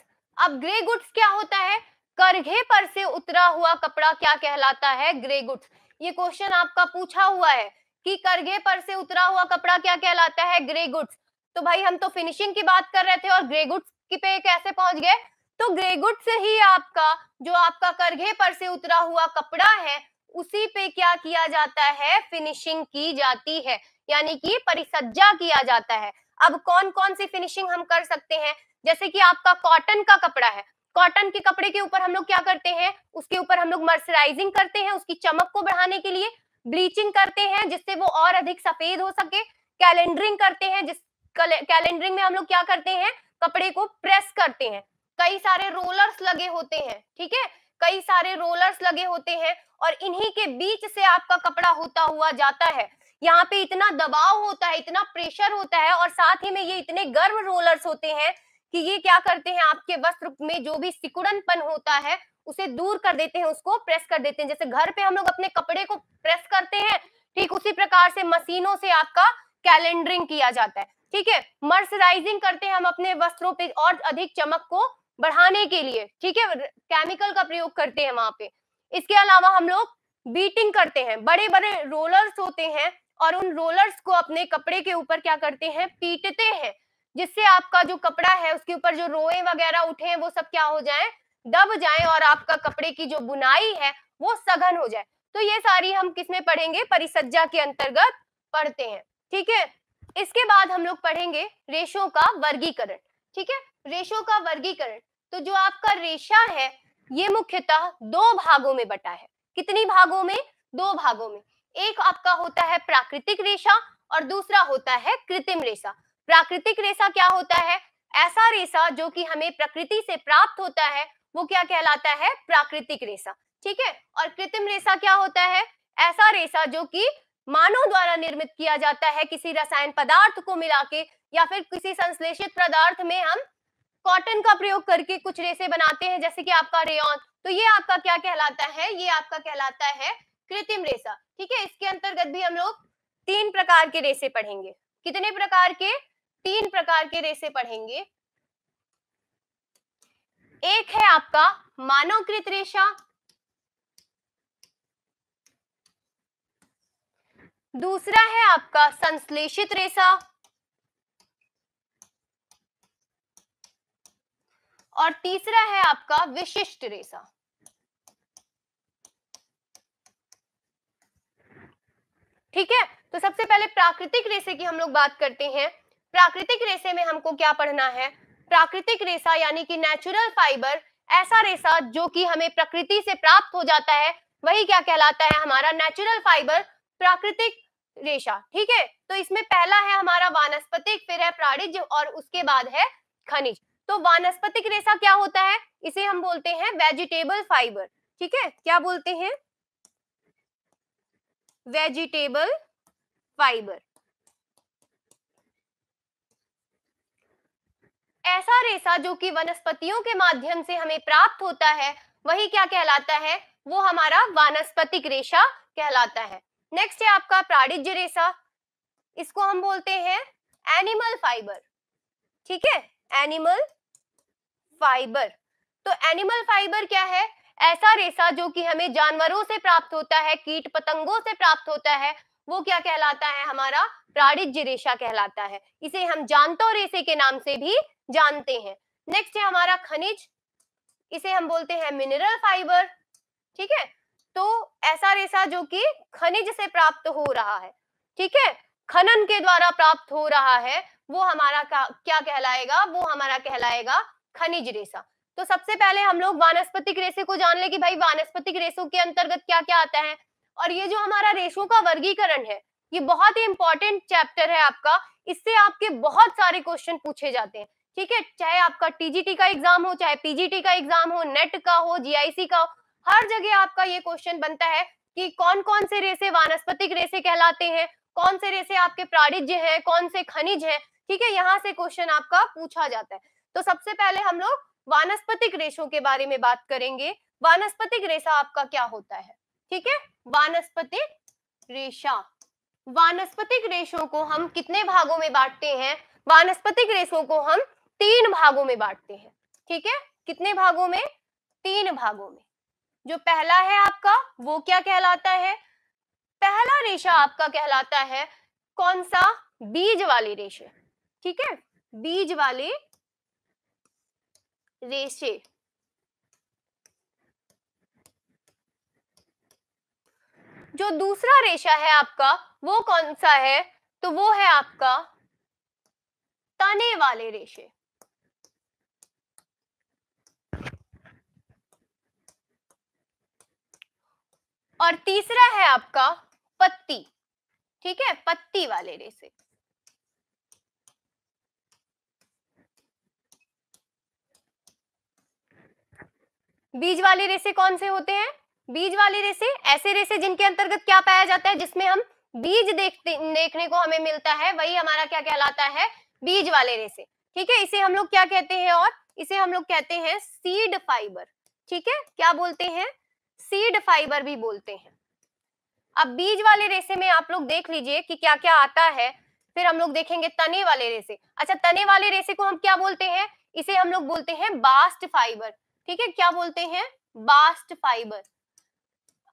अब ग्रे गुड्स क्या होता है करघे पर से उतरा हुआ कपड़ा क्या कहलाता है ग्रे गुड्स ये क्वेश्चन आपका पूछा हुआ है कि करघे पर से उतरा हुआ कपड़ा क्या कहलाता है ग्रे गुड्स तो भाई हम तो फिनिशिंग की बात कर रहे थे और ग्रे गुड्स की पे कैसे पहुंच गए तो ग्रे गुड्स ही आपका जो आपका करघे पर से उतरा हुआ कपड़ा है उसी पे क्या किया जाता है फिनिशिंग की जाती है यानी कि परिसज्जा किया जाता है अब कौन कौन सी फिनिशिंग हम कर सकते हैं जैसे कि आपका कॉटन का कपड़ा है कॉटन के कपड़े के ऊपर हम लोग क्या करते हैं उसके ऊपर हम लोग मर्सराइजिंग करते हैं उसकी चमक को बढ़ाने के लिए ब्लीचिंग करते हैं जिससे वो और अधिक सफेद हो सके कैलेंडरिंग करते हैं जिस कैलेंडरिंग में हम लोग क्या करते हैं कपड़े को प्रेस करते हैं कई सारे रोलर्स लगे होते हैं ठीक है कई सारे रोलर्स लगे होते हैं और इन्हीं के बीच से आपका कपड़ा होता हुआ जाता है यहाँ पे इतना दबाव होता है इतना प्रेशर होता है और साथ ही में ये इतने गर्म रोलर्स होते हैं कि ये क्या करते हैं आपके वस्त्र में जो भी सिकुड़नपन होता है उसे दूर कर देते हैं उसको प्रेस कर देते हैं जैसे घर पे हम लोग अपने कपड़े को प्रेस करते हैं ठीक उसी प्रकार से मशीनों से आपका कैलेंडरिंग किया जाता है ठीक है मर्सराइजिंग करते हैं हम अपने वस्त्रों पे और अधिक चमक को बढ़ाने के लिए ठीक है केमिकल का प्रयोग करते हैं वहां पे इसके अलावा हम लोग बीटिंग करते हैं बड़े बड़े रोलर्स होते हैं और उन रोलर्स को अपने कपड़े के ऊपर क्या करते हैं पीटते हैं जिससे आपका जो कपड़ा है उसके ऊपर जो रोए वगैरह उठे वो सब क्या हो जाए दब जाए और आपका कपड़े की जो बुनाई है वो सघन हो जाए तो ये सारी हम किसमें पढ़ेंगे परिसज्जा के अंतर्गत पढ़ते हैं ठीक है इसके बाद हम लोग पढ़ेंगे रेशों का वर्गीकरण ठीक है रेशों का वर्गीकरण तो जो आपका रेशा है ये मुख्यतः दो भागों में बटा है कितनी भागों में दो भागों में एक आपका होता है प्राकृतिक रेशा और दूसरा होता है कृत्रिम रेशा प्राकृतिक रेशा क्या होता है ऐसा रेशा जो कि हमें प्रकृति से प्राप्त होता है वो क्या कहलाता है प्राकृतिक रेशा ठीक है और कृत्रिम रेशा क्या होता है ऐसा रेशा जो कि मानव द्वारा निर्मित किया जाता है किसी रसायन पदार्थ को मिला के या फिर किसी संश्लेषित पदार्थ में हम कॉटन का प्रयोग करके कुछ रेसे बनाते हैं जैसे कि आपका रेन तो ये आपका क्या कहलाता है ये आपका कहलाता है कृत्रिम रेसा ठीक है इसके अंतर्गत भी हम लोग तीन प्रकार के रेसे पढ़ेंगे कितने प्रकार के तीन प्रकार के रेसे पढ़ेंगे एक है आपका मानवकृत रेशा दूसरा है आपका संश्लेषित रेशा और तीसरा है आपका विशिष्ट रेसा ठीक है तो सबसे पहले प्राकृतिक रेसे की हम लोग बात करते हैं प्राकृतिक रेसे में हमको क्या पढ़ना है प्राकृतिक रेसा यानी कि नेचुरल फाइबर ऐसा रेसा जो कि हमें प्रकृति से प्राप्त हो जाता है वही क्या कहलाता है हमारा नेचुरल फाइबर प्राकृतिक रेशा ठीक है तो इसमें पहला है हमारा वानस्पतिक फिर है प्राणिज और उसके बाद है खनिज तो वानस्पतिक रेशा क्या होता है इसे हम बोलते हैं वेजिटेबल फाइबर ठीक है क्या बोलते हैं वेजिटेबल फाइबर ऐसा रेशा जो कि वनस्पतियों के माध्यम से हमें प्राप्त होता है वही क्या कहलाता है वो हमारा वानस्पतिक रेशा कहलाता है नेक्स्ट है आपका प्राणिज्य रेशा इसको हम बोलते हैं एनिमल फाइबर ठीक है एनिमल फाइबर तो एनिमल फाइबर क्या है ऐसा रेशा जो कि हमें जानवरों से प्राप्त होता है कीट पतंगों से प्राप्त होता है वो क्या कहलाता है हमारा प्राणिज्य रेशा कहलाता है इसे हम जानतो रेशे के नाम से भी जानते हैं नेक्स्ट है हमारा खनिज इसे हम बोलते हैं मिनरल फाइबर ठीक है तो ऐसा रेशा जो कि खनिज से प्राप्त हो रहा है ठीक है खनन के द्वारा प्राप्त हो रहा है वो हमारा क्या कहलाएगा वो हमारा कहलाएगा खनिज रेसा तो सबसे पहले हम लोग वानस्पतिक रेसे को जान ले कि भाई वानस्पतिक रेशों के अंतर्गत क्या क्या आता है और ये जो हमारा रेशों का वर्गीकरण है ये बहुत ही इंपॉर्टेंट चैप्टर है आपका इससे आपके बहुत सारे क्वेश्चन पूछे जाते हैं ठीक है चाहे आपका टीजीटी का एग्जाम हो चाहे पीजीटी का एग्जाम हो नेट का हो जीआईसी का हो हर जगह आपका ये क्वेश्चन बनता है कि कौन कौन से रेसे वानस्पतिक रेसे कहलाते हैं कौन से रेसे आपके प्राणिज्य है कौन से खनिज है ठीक है यहाँ से क्वेश्चन आपका पूछा जाता है तो सबसे पहले हम लोग वानस्पतिक रेशों के बारे में बात करेंगे वानस्पतिक रेशा आपका क्या होता है ठीक है वानस्पतिक रेशा वानस्पतिक रेशों को हम कितने भागों में बांटते हैं वानस्पतिक रेशों को हम तीन भागों में बांटते हैं ठीक है कितने भागों में तीन भागों में जो पहला है आपका वो क्या कहलाता है पहला रेशा आपका कहलाता है कौन सा बीज वाले रेशे ठीक है बीज वाले रेशे जो दूसरा रेशा है आपका वो कौन सा है तो वो है आपका तने वाले रेशे और तीसरा है आपका पत्ती ठीक है पत्ती वाले रेसे बीज वाले रेसे कौन से होते हैं बीज वाले रेसे ऐसे रेसे जिनके अंतर्गत क्या पाया जाता है जिसमें हम बीज देखते देखने को हमें मिलता है वही हमारा क्या कहलाता है बीज वाले रेसे ठीक है इसे हम लोग क्या कहते हैं और इसे हम लोग कहते हैं सीड फाइबर ठीक है क्या बोलते हैं सीड फाइबर भी बोलते हैं अब बीज वाले रेसे में आप लोग देख लीजिए कि क्या क्या आता है फिर हम लोग देखेंगे तने वाले रेसे अच्छा तने वाले रेसे को हम क्या बोलते हैं इसे हम लोग बोलते हैं बास्ट फाइबर ठीक है क्या बोलते हैं बास्ट फाइबर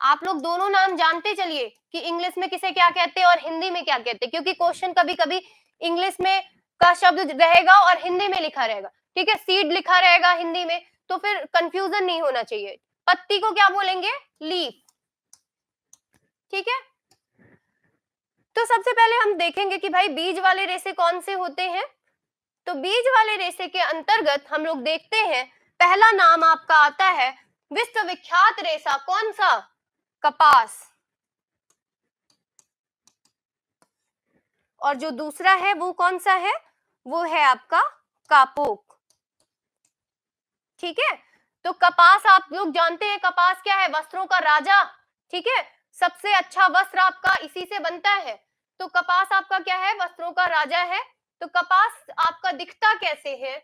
आप लोग दोनों नाम जानते चलिए कि इंग्लिश में किसे क्या कहते हैं और हिंदी में क्या कहते हैं क्योंकि क्वेश्चन कभी कभी इंग्लिश में का शब्द रहेगा और हिंदी में लिखा रहेगा ठीक है सीड लिखा रहेगा हिंदी में तो फिर कंफ्यूजन नहीं होना चाहिए पत्ती को क्या बोलेंगे लीफ ठीक है तो सबसे पहले हम देखेंगे कि भाई बीज वाले रेसे कौन से होते हैं तो बीज वाले रेसे के अंतर्गत हम लोग देखते हैं पहला नाम आपका आता है विश्वविख्यात रेसा कौन सा कपास और जो दूसरा है वो कौन सा है वो है आपका कापोक ठीक है तो कपास आप लोग जानते हैं कपास क्या है वस्त्रों का राजा ठीक है सबसे अच्छा वस्त्र आपका इसी से बनता है तो कपास आपका क्या है वस्त्रों का राजा है तो कपास आपका दिखता कैसे है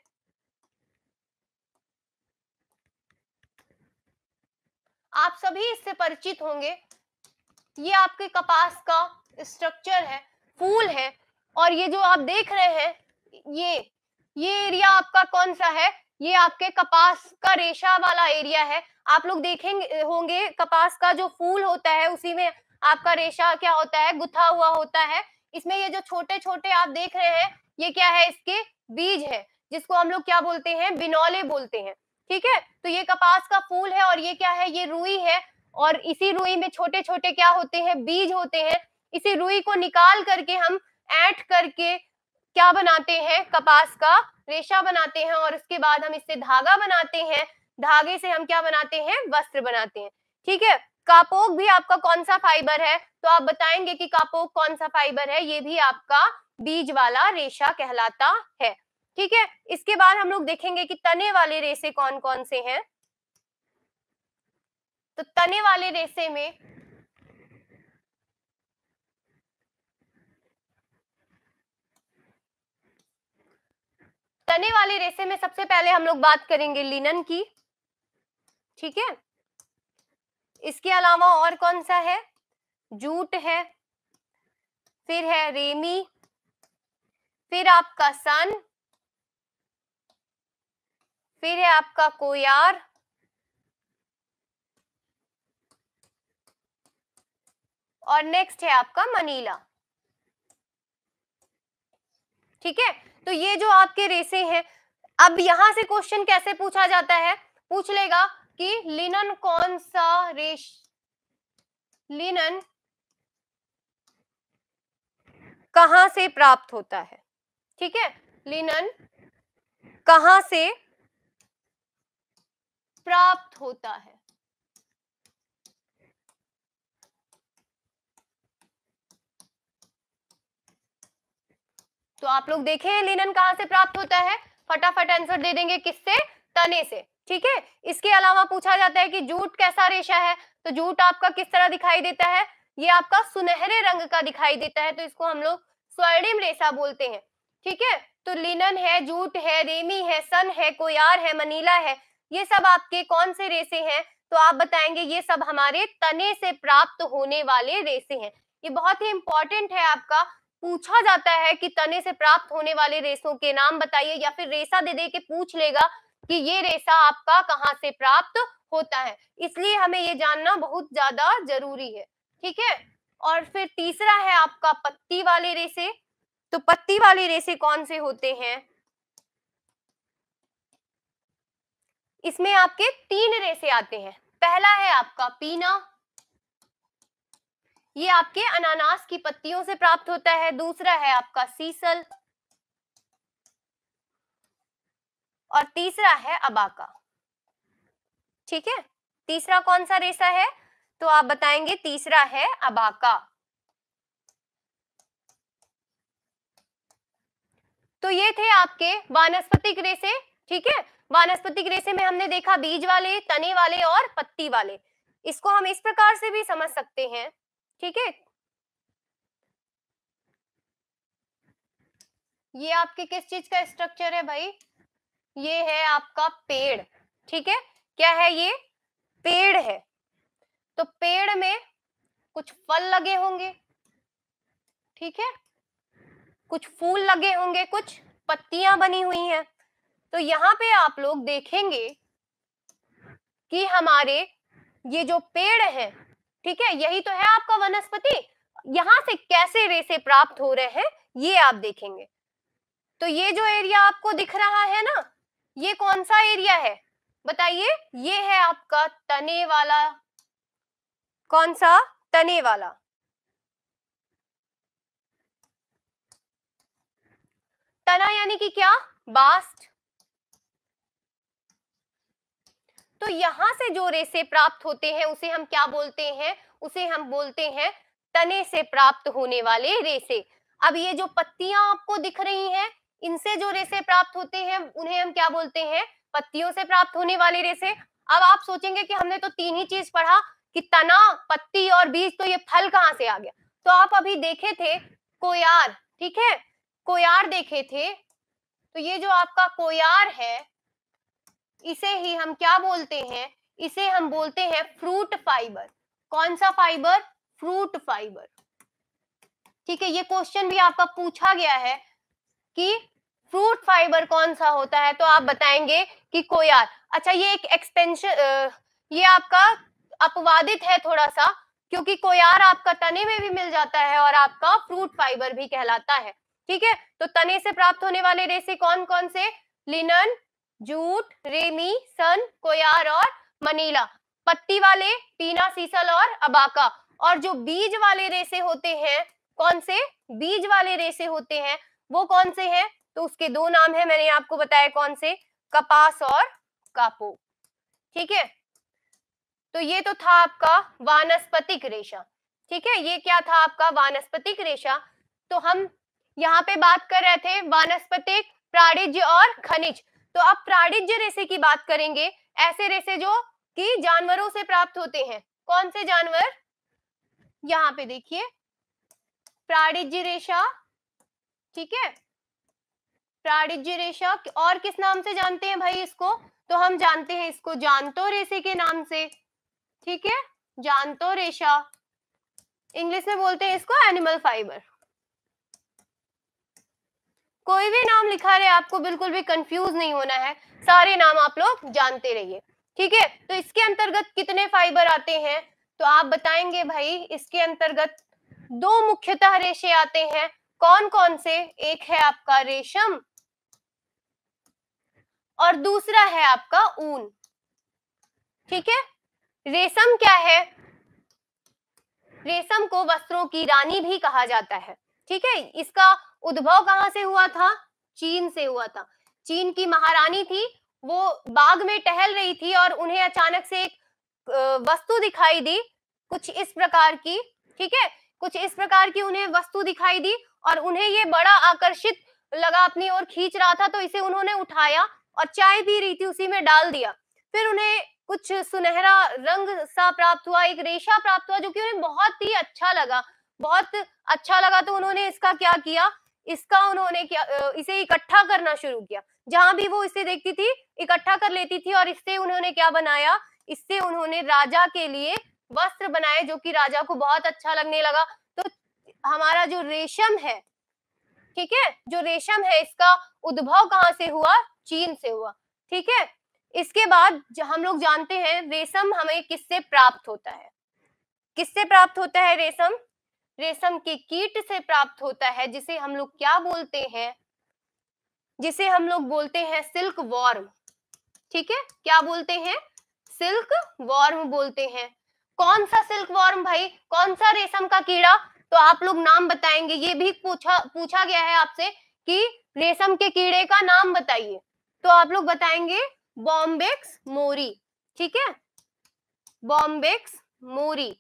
आप सभी इससे परिचित होंगे ये आपके कपास का स्ट्रक्चर है फूल है और ये जो आप देख रहे हैं ये ये एरिया आपका कौन सा है ये आपके कपास का रेशा वाला एरिया है आप लोग देखेंगे होंगे कपास का जो फूल होता है उसी में आपका रेशा क्या होता है गुथा हुआ होता है इसमें ये जो छोटे छोटे आप देख रहे हैं ये क्या है इसके बीज है जिसको हम लोग क्या बोलते हैं बिनौले बोलते हैं ठीक है तो ये कपास का फूल है और ये क्या है ये रुई है और इसी रुई में छोटे छोटे क्या होते हैं बीज होते हैं इसी रुई को निकाल करके हम ऐट करके क्या बनाते हैं कपास का रेशा बनाते हैं और उसके बाद हम इससे धागा बनाते हैं धागे से हम क्या बनाते हैं वस्त्र बनाते हैं ठीक है कापोक भी आपका कौन सा फाइबर है तो आप बताएंगे कि कापोक कौन सा फाइबर है ये भी आपका बीज वाला रेशा कहलाता है ठीक है इसके बाद हम लोग देखेंगे कि तने वाले रेसे कौन कौन से हैं तो तने वाले रेसे में तने वाले रेसे में सबसे पहले हम लोग बात करेंगे लिनन की ठीक है इसके अलावा और कौन सा है जूट है फिर है रेमी फिर आपका सन फिर है आपका कोयार और नेक्स्ट है आपका मनीला ठीक है तो ये जो आपके रेसे हैं अब यहां से क्वेश्चन कैसे पूछा जाता है पूछ लेगा कि लिनन कौन सा रेश लिनन कहां से प्राप्त होता है ठीक है लिनन कहां से प्राप्त होता है तो आप लोग देखे लिनन कहाँ से प्राप्त होता है फटाफट आंसर दे देंगे किससे तने से ठीक है इसके अलावा पूछा जाता है कि जूट कैसा रेशा है तो जूट आपका किस तरह दिखाई देता है ये आपका सुनहरे रंग का दिखाई देता है तो इसको हम लोग स्वर्णिम रेशा बोलते हैं ठीक है तो लिनन है जूट है रेमी है सन है कोयार है मनीला है ये सब आपके कौन से रेसे हैं तो आप बताएंगे ये सब हमारे तने से प्राप्त होने वाले रेसे हैं ये बहुत ही इंपॉर्टेंट है आपका पूछा जाता है कि तने से प्राप्त होने वाले रेसों के नाम बताइए या फिर रेसा दे दे के पूछ लेगा कि ये रेसा आपका कहाँ से प्राप्त होता है इसलिए हमें ये जानना बहुत ज्यादा जरूरी है ठीक है और फिर तीसरा है आपका पत्ती वाले रेसे तो पत्ती वाले रेसे कौन से होते हैं इसमें आपके तीन रेसे आते हैं पहला है आपका पीना ये आपके अनानास की पत्तियों से प्राप्त होता है दूसरा है आपका सीसल और तीसरा है अबाका ठीक है तीसरा कौन सा रेशा है तो आप बताएंगे तीसरा है अबाका तो ये थे आपके वानस्पतिक रेशे ठीक है वानस्पतिक रेशे में हमने देखा बीज वाले तने वाले और पत्ती वाले इसको हम इस प्रकार से भी समझ सकते हैं ठीक है ये आपकी किस चीज का स्ट्रक्चर है भाई ये है आपका पेड़ ठीक है क्या है ये पेड़ है तो पेड़ में कुछ फल लगे होंगे ठीक है कुछ फूल लगे होंगे कुछ पत्तियां बनी हुई हैं तो यहाँ पे आप लोग देखेंगे कि हमारे ये जो पेड़ है ठीक है यही तो है आपका वनस्पति यहां से कैसे रेसे प्राप्त हो रहे हैं ये आप देखेंगे तो ये जो एरिया आपको दिख रहा है ना ये कौन सा एरिया है बताइए ये है आपका तने वाला कौन सा तने वाला तना यानी कि क्या बास्ट तो यहां से जो रेसे प्राप्त होते हैं उसे हम क्या बोलते हैं उसे हम बोलते हैं तने से प्राप्त होने वाले रेसे अब ये जो पत्तियां आपको दिख रही हैं इनसे जो रेसे प्राप्त होते हैं उन्हें हम क्या बोलते हैं पत्तियों से प्राप्त होने वाले रेसे अब आप सोचेंगे कि हमने तो तीन ही चीज पढ़ा कि तना पत्ती और बीज तो ये फल कहाँ से आ गया तो आप अभी देखे थे कोयार ठीक है कोयार देखे थे तो ये जो आपका कोयार है इसे ही हम क्या बोलते हैं इसे हम बोलते हैं फ्रूट फाइबर कौन सा फाइबर फ्रूट फाइबर ठीक है ये क्वेश्चन भी आपका पूछा गया है कि फ्रूट फाइबर कौन सा होता है तो आप बताएंगे कि कोयार अच्छा ये एक एक्सपेंशन ये आपका अपवादित है थोड़ा सा क्योंकि कोयार आपका तने में भी मिल जाता है और आपका फ्रूट फाइबर भी कहलाता है ठीक है तो तने से प्राप्त होने वाले रेसे कौन कौन से लिनन जूट रेमी सन कोयार और मनीला पत्ती वाले पीना सीसल और अबाका और जो बीज वाले रेसे होते हैं कौन से बीज वाले रेसे होते हैं वो कौन से हैं तो उसके दो नाम है मैंने आपको बताया कौन से कपास और कापो ठीक है तो ये तो था आपका वानस्पतिक रेशा ठीक है ये क्या था आपका वानस्पतिक रेशा तो हम यहाँ पे बात कर रहे थे वानस्पतिक प्राणिज्य और खनिज तो अब प्राणिज्य रेसे की बात करेंगे ऐसे रेसे जो कि जानवरों से प्राप्त होते हैं कौन से जानवर यहाँ पे देखिए प्राणिज्य रेशा ठीक है प्राणिज्य रेशा और किस नाम से जानते हैं भाई इसको तो हम जानते हैं इसको जानतो रेसे के नाम से ठीक है जानतो रेशा इंग्लिश में बोलते हैं इसको एनिमल फाइबर कोई भी नाम लिखा रहे आपको बिल्कुल भी कंफ्यूज नहीं होना है सारे नाम आप लोग जानते रहिए ठीक है तो इसके अंतर्गत कितने फाइबर आते हैं तो आप बताएंगे भाई इसके अंतर्गत दो मुख्यतः रेशे आते हैं कौन कौन से एक है आपका रेशम और दूसरा है आपका ऊन ठीक है रेशम क्या है रेशम को वस्त्रों की रानी भी कहा जाता है ठीक है इसका उद्भव कहाँ से हुआ था चीन से हुआ था चीन की महारानी थी वो बाग में टहल रही थी और उन्हें अचानक से एक वस्तु दिखाई दी कुछ इस प्रकार की ठीक है कुछ इस प्रकार की उन्हें वस्तु दिखाई दी और उन्हें ये बड़ा आकर्षित लगा अपनी ओर खींच रहा था तो इसे उन्होंने उठाया और चाय पी रही थी उसी में डाल दिया फिर उन्हें कुछ सुनहरा रंग सा प्राप्त हुआ एक रेशा प्राप्त हुआ जो कि उन्हें बहुत ही अच्छा लगा बहुत अच्छा लगा तो उन्होंने इसका क्या किया इसका उन्होंने क्या इसे इकट्ठा करना शुरू किया जहां भी वो इसे देखती थी इकट्ठा कर लेती थी और इससे उन्होंने क्या बनाया इससे उन्होंने राजा के लिए वस्त्र बनाए जो कि राजा को बहुत अच्छा लगने लगा तो हमारा जो रेशम है ठीक है जो रेशम है इसका उद्भव कहाँ से हुआ चीन से हुआ ठीक है इसके बाद हम लोग जानते हैं रेशम हमें किससे प्राप्त होता है किससे प्राप्त होता है रेशम रेशम के कीट से प्राप्त होता है जिसे हम लोग क्या बोलते हैं जिसे हम लोग बोलते हैं सिल्क वॉर्म ठीक है क्या बोलते हैं सिल्क वॉर्म बोलते हैं कौन सा सिल्क वॉर्म भाई कौन सा रेशम का कीड़ा तो आप लोग नाम बताएंगे ये भी पूछा पूछा गया है आपसे कि रेशम के कीड़े का नाम बताइए तो आप लोग बताएंगे बॉम्बेक्स मोरी ठीक है बॉम्बेक्स मोरी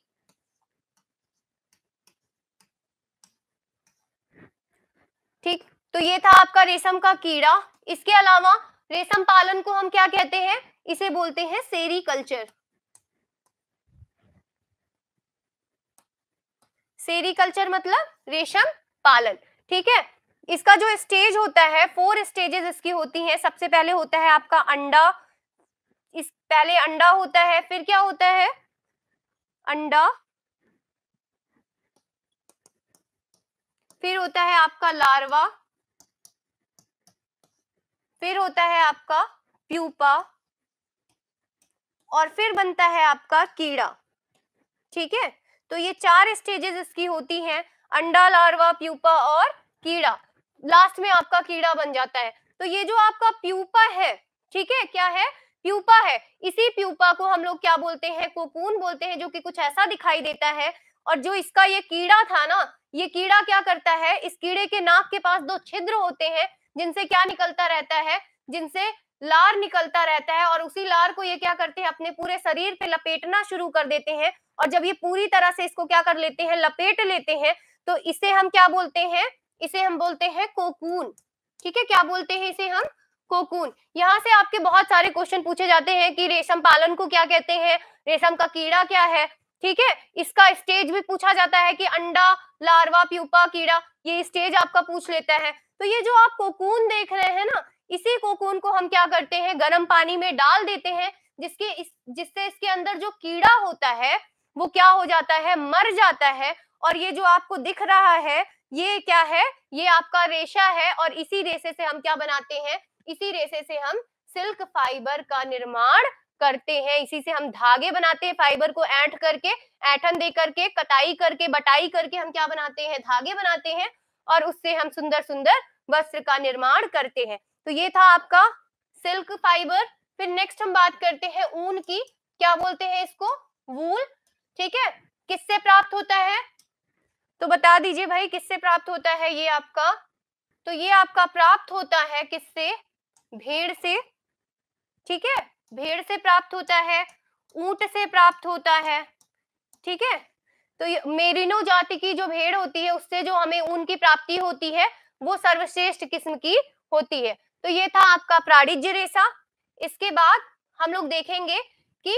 ठीक तो ये था आपका रेशम का कीड़ा इसके अलावा रेशम पालन को हम क्या कहते हैं इसे बोलते हैं सेरी कल्चर सेरी कल्चर मतलब रेशम पालन ठीक है इसका जो स्टेज होता है फोर स्टेजेस इसकी होती हैं सबसे पहले होता है आपका अंडा इस पहले अंडा होता है फिर क्या होता है अंडा फिर होता है आपका लार्वा फिर होता है आपका प्यूपा और फिर बनता है आपका कीड़ा ठीक है तो ये चार स्टेजेस इसकी होती हैं अंडा लार्वा प्यूपा और कीड़ा लास्ट में आपका कीड़ा बन जाता है तो ये जो आपका प्यूपा है ठीक है क्या है प्यूपा है इसी प्यूपा को हम लोग क्या बोलते हैं कोकून बोलते हैं जो कि कुछ ऐसा दिखाई देता है और जो इसका ये कीड़ा था ना ये कीड़ा क्या करता है इस कीड़े के नाक के पास दो छिद्र होते हैं जिनसे क्या निकलता रहता है जिनसे लार निकलता रहता है और उसी लार को ये क्या करते हैं अपने पूरे शरीर पे लपेटना शुरू कर देते हैं और जब ये पूरी तरह से इसको क्या कर लेते हैं लपेट लेते हैं तो इसे हम क्या बोलते हैं इसे हम बोलते हैं कोकून ठीक है क्या बोलते हैं इसे हम कोकून यहाँ से आपके बहुत सारे क्वेश्चन पूछे जाते हैं कि रेशम पालन को क्या कहते हैं रेशम का कीड़ा क्या है ठीक है इसका स्टेज भी पूछा जाता है कि अंडा लार्वा प्यूपा कीड़ा ये स्टेज आपका पूछ लेता है तो ये जो आप कोकून देख रहे हैं ना इसी कोकून को हम क्या करते हैं गर्म पानी में डाल देते हैं जिसके इस जिससे इसके अंदर जो कीड़ा होता है वो क्या हो जाता है मर जाता है और ये जो आपको दिख रहा है ये क्या है ये आपका रेशा है और इसी रेशे से हम क्या बनाते हैं इसी रेशे से हम सिल्क फाइबर का निर्माण करते हैं इसी से हम धागे बनाते हैं फाइबर को ऐठ करके ऐठन दे करके कटाई करके बटाई करके हम क्या बनाते हैं धागे बनाते हैं और उससे हम सुंदर सुंदर वस्त्र का निर्माण करते हैं तो ये था आपका सिल्क फाइबर फिर नेक्स्ट हम बात करते हैं ऊन की क्या बोलते हैं इसको वूल ठीक है किससे प्राप्त होता है तो बता दीजिए भाई किससे प्राप्त होता है ये आपका तो ये आपका प्राप्त होता है किससे भेड़ से ठीक है भेड़ से प्राप्त होता है ऊंट से प्राप्त होता है ठीक है तो ये मेरिनो जाति की जो भेड़ होती है उससे जो हमें ऊन की प्राप्ति होती है वो सर्वश्रेष्ठ किस्म की होती है तो ये था आपका प्राणिज्य रेशा इसके बाद हम लोग देखेंगे कि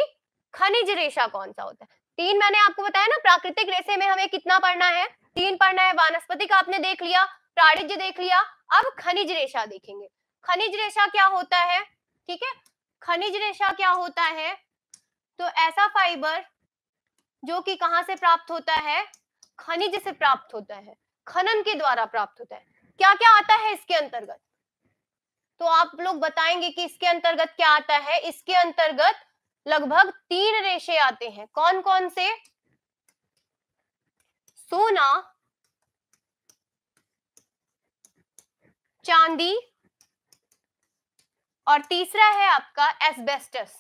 खनिज रेशा कौन सा होता है तीन मैंने आपको बताया ना प्राकृतिक रेशे में हमें कितना पढ़ना है तीन पढ़ना है वनस्पति का आपने देख लिया प्राणिज्य देख लिया अब खनिज रेशा देखेंगे खनिज रेशा क्या होता है ठीक है खनिज रेशा क्या होता है तो ऐसा फाइबर जो कि कहां से प्राप्त होता है खनिज से प्राप्त होता है खनन के द्वारा प्राप्त होता है क्या क्या आता है इसके अंतर्गत तो आप लोग बताएंगे कि इसके अंतर्गत क्या आता है इसके अंतर्गत लगभग तीन रेशे आते हैं कौन कौन से सोना चांदी और तीसरा है आपका एस्बेस्टस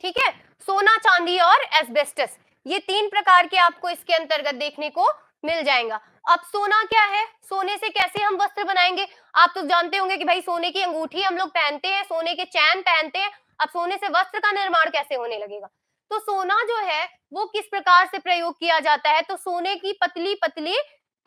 ठीक है सोना चांदी और एस्बेस्टस ये तीन प्रकार के आपको इसके अंतर्गत देखने को मिल जाएगा अब सोना क्या है सोने से कैसे हम वस्त्र बनाएंगे आप तो जानते होंगे कि भाई सोने की अंगूठी हम लोग पहनते हैं सोने के चैन पहनते हैं अब सोने से वस्त्र का निर्माण कैसे होने लगेगा तो सोना जो है वो किस प्रकार से प्रयोग किया जाता है तो सोने की पतली पतली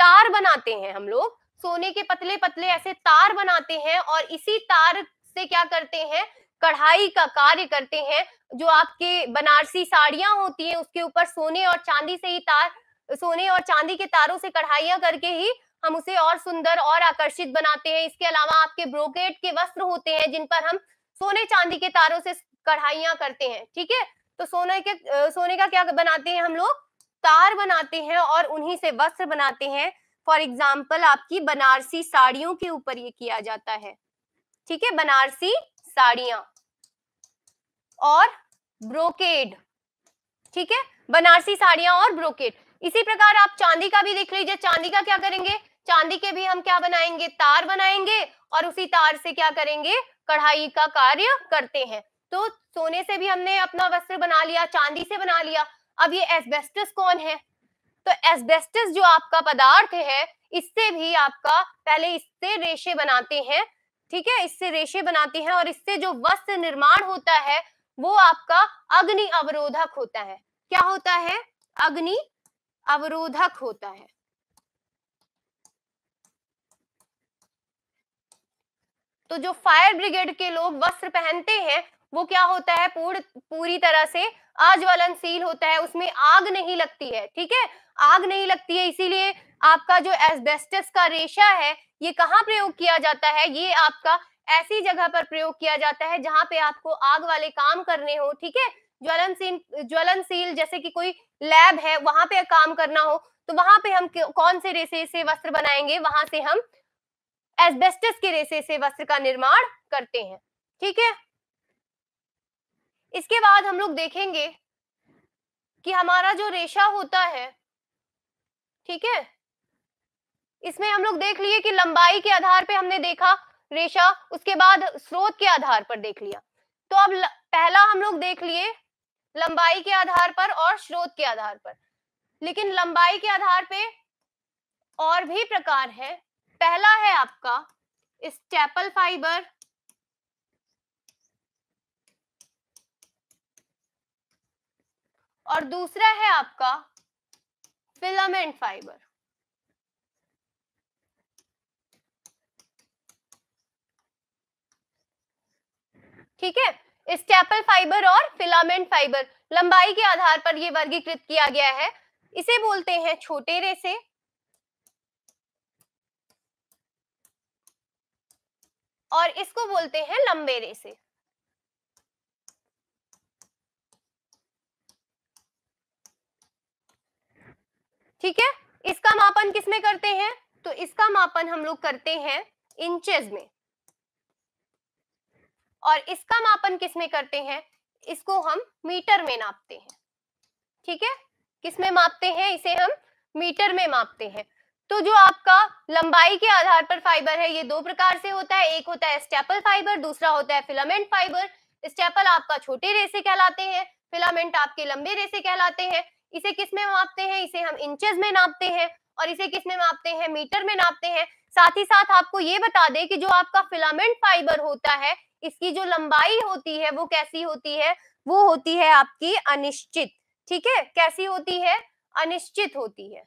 तार बनाते हैं हम लोग सोने के पतले पतले ऐसे तार बनाते हैं और इसी तार से क्या करते हैं कढ़ाई का कार्य करते हैं जो आपके बनारसी साड़ियां होती हैं उसके ऊपर सोने और चांदी से ही तार सोने और चांदी के तारों से कढ़ाइयां करके ही हम उसे और सुंदर और आकर्षित बनाते हैं इसके अलावा आपके ब्रोकेट के वस्त्र होते हैं जिन पर हम सोने चांदी के तारों से कढ़ाइयां करते हैं ठीक है तो सोने के सोने का क्या बनाते हैं हम लोग तार बनाते हैं और उन्हीं से वस्त्र बनाते हैं फॉर एग्जाम्पल आपकी बनारसी साड़ियों के ऊपर ये किया जाता है ठीक है बनारसी साड़ियां और ब्रोकेड ठीक है बनारसी साड़ियां और ब्रोकेड इसी प्रकार आप चांदी का भी देख लीजिए चांदी का क्या करेंगे चांदी के भी हम क्या बनाएंगे तार बनाएंगे और उसी तार से क्या करेंगे कढ़ाई का कार्य करते हैं तो सोने से भी हमने अपना वस्त्र बना लिया चांदी से बना लिया अब ये एस्बेस्टस कौन है तो एस्बेस्टस जो आपका पदार्थ है इससे भी आपका पहले इससे रेशे बनाते हैं ठीक है इससे रेशे बनाते हैं और इससे जो वस्त्र निर्माण होता है वो आपका अग्नि अवरोधक होता है क्या होता है अग्नि अवरोधक होता है तो जो फायर ब्रिगेड के लोग वस्त्र पहनते हैं वो क्या होता है पूर्ण पूरी तरह से अज्वलनशील होता है उसमें आग नहीं लगती है ठीक है आग नहीं लगती है इसीलिए आपका जो एस्बेस्टस का रेशा है ये कहाँ प्रयोग किया जाता है ये आपका ऐसी जगह पर प्रयोग किया जाता है जहां पे आपको आग वाले काम करने हो ठीक है ज्वलनशील ज्वलनशील जैसे कि कोई लैब है वहां पे काम करना हो तो वहां पे हम कौन से रेशे से वस्त्र बनाएंगे वहां से हम एस्बेस्टस के रेशे से वस्त्र का निर्माण करते हैं ठीक है इसके बाद हम लोग देखेंगे कि हमारा जो रेशा होता है ठीक है इसमें हम लोग देख लिए कि लंबाई के आधार पे हमने देखा रेशा उसके बाद स्रोत के आधार पर देख लिया तो अब पहला हम लोग देख लिए लंबाई के आधार पर और स्रोत के आधार पर लेकिन लंबाई के आधार पे और भी प्रकार है पहला है आपका स्टेपल फाइबर और दूसरा है आपका फिलामेंट फाइबर ठीक है स्टेपल फाइबर और फिलामेंट फाइबर लंबाई के आधार पर यह वर्गीकृत किया गया है इसे बोलते हैं छोटे रेसे और इसको बोलते हैं लंबे रेसे ठीक है इसका मापन किस में करते हैं तो इसका मापन हम लोग करते हैं इंचेस में और इसका मापन किस में करते हैं इसको हम मीटर में नापते हैं ठीक है किस में मापते हैं इसे हम मीटर में मापते हैं तो जो आपका लंबाई के आधार पर फाइबर है ये दो प्रकार से होता है एक होता है स्टेपल फाइबर दूसरा होता है फिलामेंट फाइबर स्टेपल आपका छोटे रेसे कहलाते हैं फिलामेंट आपके लंबे रेसे कहलाते हैं इसे किस में मापते हैं इसे हम इंचेस में नापते हैं और इसे किस में मापते हैं मीटर में नापते हैं साथ ही साथ आपको ये बता दें कि जो आपका फिलामेंट फाइबर होता है इसकी जो लंबाई होती है वो कैसी होती है वो होती है आपकी अनिश्चित ठीक है कैसी होती है अनिश्चित होती है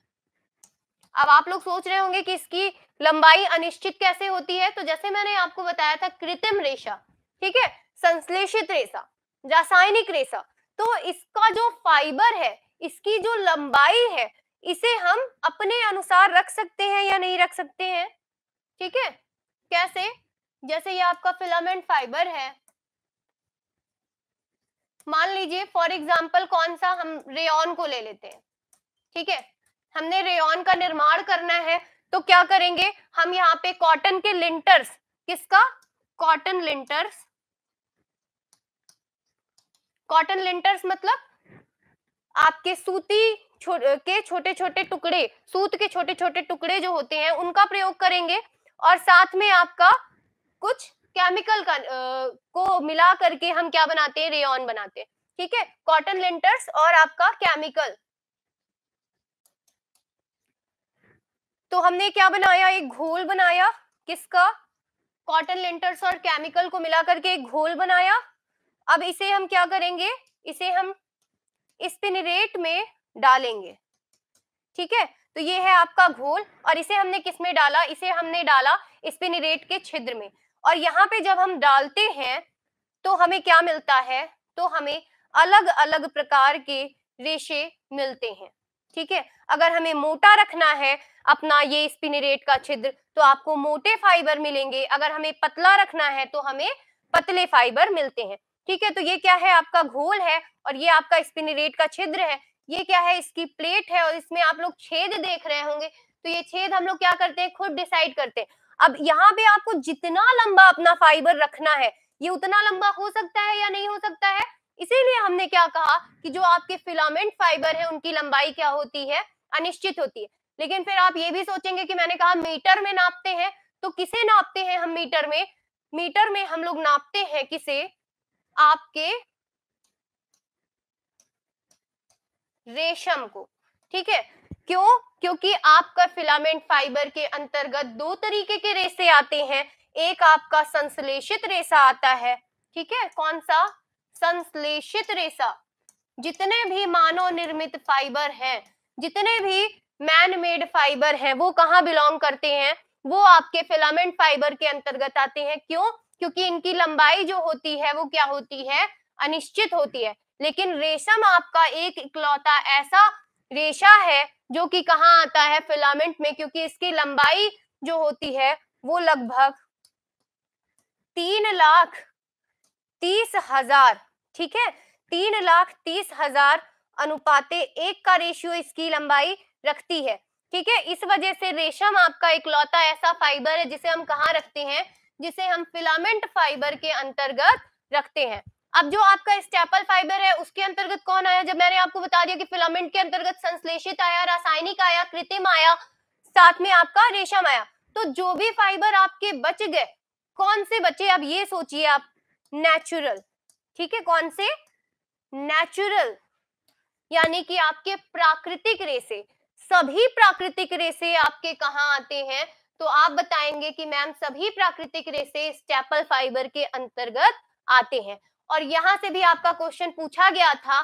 अब आप लोग सोच रहे होंगे कि इसकी लंबाई अनिश्चित कैसे होती है तो जैसे मैंने आपको बताया था कृत्रिम रेशा ठीक है संश्लेषित रेशा रासायनिक रेशा तो इसका जो फाइबर है इसकी जो लंबाई है इसे हम अपने अनुसार रख सकते हैं या नहीं रख सकते हैं ठीक है कैसे जैसे ये आपका फिलामेंट फाइबर है मान लीजिए फॉर एग्जाम्पल कौन सा हम रेन को ले लेते हैं ठीक है हमने रेन का निर्माण करना है तो क्या करेंगे हम यहाँ पे कॉटन के लिंटर्स किसका कॉटन लिंटर्स कॉटन लिंटर्स मतलब आपके सूती छो, के छोटे छोटे टुकड़े सूत के छोटे छोटे टुकड़े जो होते हैं उनका प्रयोग करेंगे और साथ में आपका कुछ केमिकल का आ, को मिला करके हम क्या बनाते हैं रेन बनाते हैं ठीक है कॉटन लेंटर्स और आपका केमिकल तो हमने क्या बनाया एक घोल बनाया किसका कॉटन लेंटर्स और केमिकल को मिला करके एक घोल बनाया अब इसे हम क्या करेंगे इसे हम स्पिनरेट में डालेंगे ठीक है तो ये है आपका घोल और इसे हमने किसमें डाला इसे हमने डाला स्पिनरेट के छिद्र में और यहाँ पे जब हम डालते हैं तो हमें क्या मिलता है तो हमें अलग अलग प्रकार के रेशे मिलते हैं ठीक है अगर हमें मोटा रखना है अपना ये स्पिनरेट का छिद्र तो आपको मोटे फाइबर मिलेंगे अगर हमें पतला रखना है तो हमें पतले फाइबर मिलते हैं ठीक है तो ये क्या है आपका घोल है और ये आपका स्पिनरेट का छिद्र है ये क्या है इसकी प्लेट है और इसमें आप लोग छेद देख रहे होंगे तो ये छेद हम लोग क्या करते हैं खुद डिसाइड करते हैं अब यहाँ पे आपको जितना लंबा अपना फाइबर रखना है ये उतना लंबा हो सकता है या नहीं हो सकता है इसीलिए हमने क्या कहा कि जो आपके फिलामेंट फाइबर है उनकी लंबाई क्या होती है अनिश्चित होती है लेकिन फिर आप ये भी सोचेंगे कि मैंने कहा मीटर में नापते हैं तो किसे नापते हैं हम मीटर में मीटर में हम लोग नापते हैं किसे आपके रेशम को ठीक है क्यों क्योंकि आपका फिलामेंट फाइबर के अंतर्गत दो तरीके के रेसे आते हैं एक आपका संश्लेषित रेसा आता है ठीक है कौन सा संश्लेषित रेसा जितने भी मानव निर्मित फाइबर हैं जितने भी मैन मेड फाइबर हैं वो कहाँ बिलोंग करते हैं वो आपके फिलामेंट फाइबर के अंतर्गत आते हैं क्यों क्योंकि इनकी लंबाई जो होती है वो क्या होती है अनिश्चित होती है लेकिन रेशम आपका एक इकलौता ऐसा रेशा है जो कि कहाँ आता है फिलामेंट में क्योंकि इसकी लंबाई जो होती है वो लगभग तीन लाख तीस हजार ठीक है तीन लाख तीस हजार अनुपाते एक का रेशियो इसकी लंबाई रखती है ठीक है इस वजह से रेशम आपका इकलौता ऐसा फाइबर है जिसे हम कहाँ रखते हैं जिसे हम फिलामेंट फाइबर के अंतर्गत रखते हैं अब जो आपका स्टेपल फाइबर है उसके अंतर्गत कौन आया जब मैंने आपको बता दिया कि फिलामेंट के अंतर्गत संश्लेषित आया रासायनिक आया कृत्रिम आया साथ में आपका रेशम आया तो जो भी फाइबर आपके बच गए कौन से बचे अब ये सोचिए आप नेचुरल ठीक है कौन से नेचुरल यानी कि आपके प्राकृतिक रेसे सभी प्राकृतिक रेसे आपके कहा आते हैं तो आप बताएंगे कि मैम सभी प्राकृतिक रेसे स्टेपल फाइबर के अंतर्गत आते हैं और यहाँ से भी आपका क्वेश्चन पूछा गया था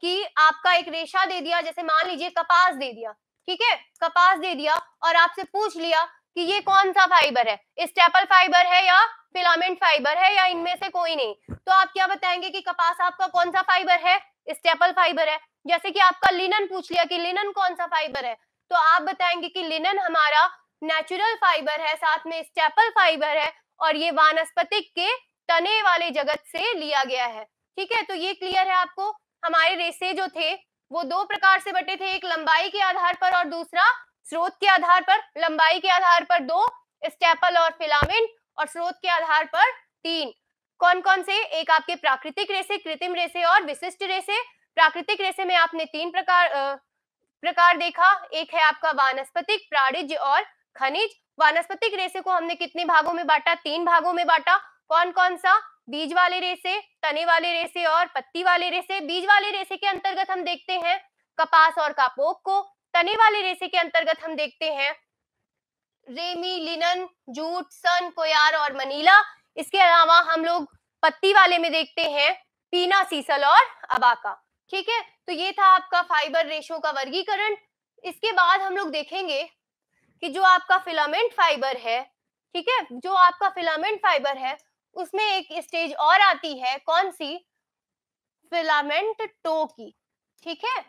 कि आपका एक रेशा दे दिया जैसे मान लीजिए कपास दे दिया ठीक है कपास दे दिया और आपसे पूछ लिया कि ये कौन सा फाइबर है स्टेपल फाइबर है या फिलामेंट फाइबर है या इनमें से कोई नहीं तो आप क्या बताएंगे कि कपास आपका कौन सा फाइबर है स्टेपल फाइबर है जैसे कि आपका लिनन पूछ लिया कि लिनन कौन सा फाइबर है तो आप बताएंगे कि लिनन हमारा नेचुरल फाइबर है साथ में स्टेपल फाइबर है और ये वानस्पतिक के तने वाले जगत से लिया गया है ठीक है तो ये क्लियर है आपको हमारे रेसे जो थे वो दो प्रकार से बटे थे एक लंबाई के आधार पर और दूसरा स्रोत के आधार पर लंबाई के आधार पर दो स्टेपल और फिलामेंट और स्रोत के आधार पर तीन कौन कौन से एक आपके प्राकृतिक रेसे कृत्रिम रेसे और विशिष्ट रेसे प्राकृतिक रेसे में आपने तीन प्रकार आ, प्रकार देखा एक है आपका वानस्पतिक प्राणिज और खनिज वानस्पतिक रेसे को हमने कितने भागों में बांटा तीन भागों में बांटा कौन कौन सा बीज वाले रेसे तने वाले रेसे और पत्ती वाले रेसे बीज वाले रेसे के अंतर्गत हम देखते हैं कपास और कापोक को तने वाले रेसे के अंतर्गत हम देखते हैं रेमी लिनन जूट सन कोयार और मनीला इसके अलावा हम लोग पत्ती वाले में देखते हैं पीना सीसल और अबाका ठीक है तो ये था आपका फाइबर रेशो का वर्गीकरण इसके बाद हम लोग देखेंगे कि जो आपका फिलामेंट फाइबर है ठीक है जो आपका फिलामेंट फाइबर है उसमें एक स्टेज और आती है कौन सी फिलामेंट टो की ठीक है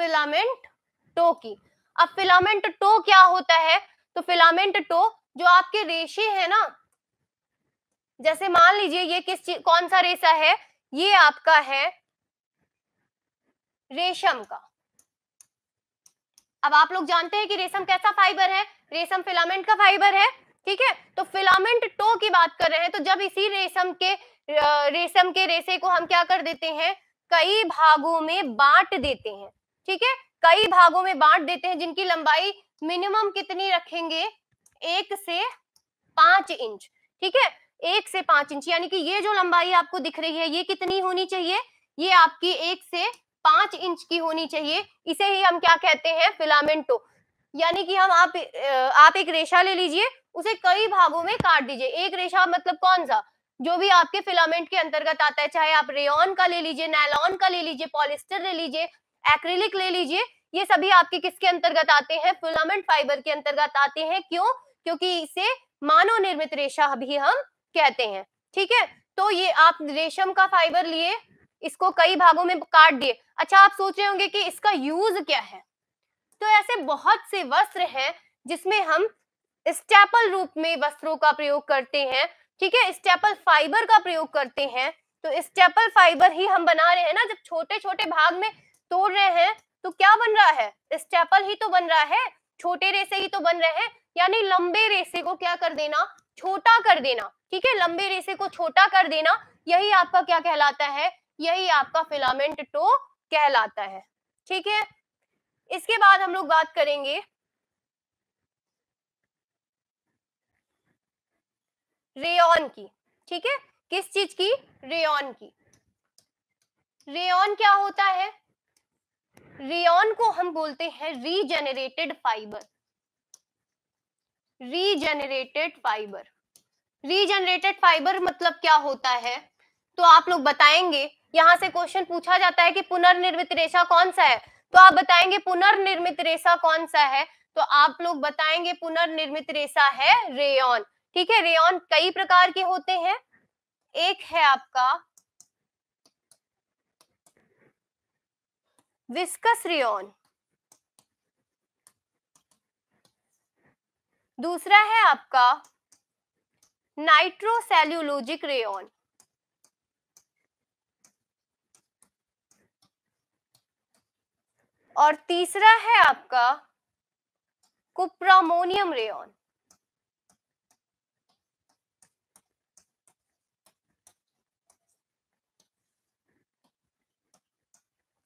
फिलामेंट टो की अब फिलामेंट टो क्या होता है तो फिलामेंट टो जो आपके रेशे है ना जैसे मान लीजिए ये किस कौन सा रेशा है ये आपका है रेशम का अब आप लोग जानते हैं कि रेशम कैसा फाइबर है रेशम फिलामेंट का फाइबर है ठीक है तो फिलामेंट टो की बात कर रहे हैं तो जब इसी रेशम के रेशम के रेशे को हम क्या कर देते हैं कई भागों में बांट देते हैं ठीक है कई भागों में बांट देते हैं जिनकी लंबाई मिनिमम कितनी रखेंगे एक से पांच इंच ठीक है एक से पांच इंच यानी कि ये जो लंबाई आपको दिख रही है ये कितनी होनी चाहिए ये आपकी एक से पांच इंच की होनी चाहिए इसे ही हम क्या कहते हैं फिलामेंटो यानी कि हम आप आप एक रेशा ले लीजिए उसे कई भागों में काट दीजिए एक रेशा मतलब कौन सा जो भी आपके फिलामेंट के अंतर्गत आता है चाहे आप रेन का ले लीजिए नैलॉन का ले लीजिए पॉलिस्टर ले लीजिए एक्रिलिक ले लीजिए ये सभी आपके किसके अंतर्गत आते हैं फिलामेंट फाइबर के अंतर्गत आते हैं क्यों क्योंकि इसे मानव निर्मित रेशा भी हम कहते हैं ठीक है तो ये आप रेशम का फाइबर लिए इसको कई भागों में काट दिए अच्छा आप सोच रहे होंगे कि इसका यूज क्या है तो ऐसे बहुत से वस्त्र हैं जिसमें हम स्टेपल रूप में वस्त्रों का प्रयोग करते हैं ठीक है स्टेपल फाइबर का प्रयोग करते हैं तो स्टेपल फाइबर ही हम बना रहे हैं ना जब छोटे छोटे भाग में तोड़ रहे हैं तो क्या बन रहा है स्टेपल ही तो बन रहा है छोटे रेसे ही तो बन रहे हैं यानी लंबे रेसे को क्या कर देना छोटा कर देना ठीक है लंबे रेसे को छोटा कर देना यही आपका क्या कहलाता है यही आपका फिलामेंट टो कहलाता है ठीक है इसके बाद हम लोग बात करेंगे रेन की ठीक है किस चीज की रेन की रेन क्या होता है रेन को हम बोलते हैं regenerated fibre regenerated fibre regenerated fibre मतलब क्या होता है तो आप लोग बताएंगे यहाँ से क्वेश्चन पूछा जाता है कि पुनर्निर्मित रेशा कौन सा है तो आप बताएंगे पुनर्निर्मित रेशा कौन सा है तो आप लोग बताएंगे पुनर्निर्मित रेशा है रेयन ठीक है रेयन कई प्रकार के होते हैं एक है आपका विस्कस रेयन दूसरा है आपका नाइट्रोसेल्यूलोजिक रेयन और तीसरा है आपका कुप्रामोनियम रेन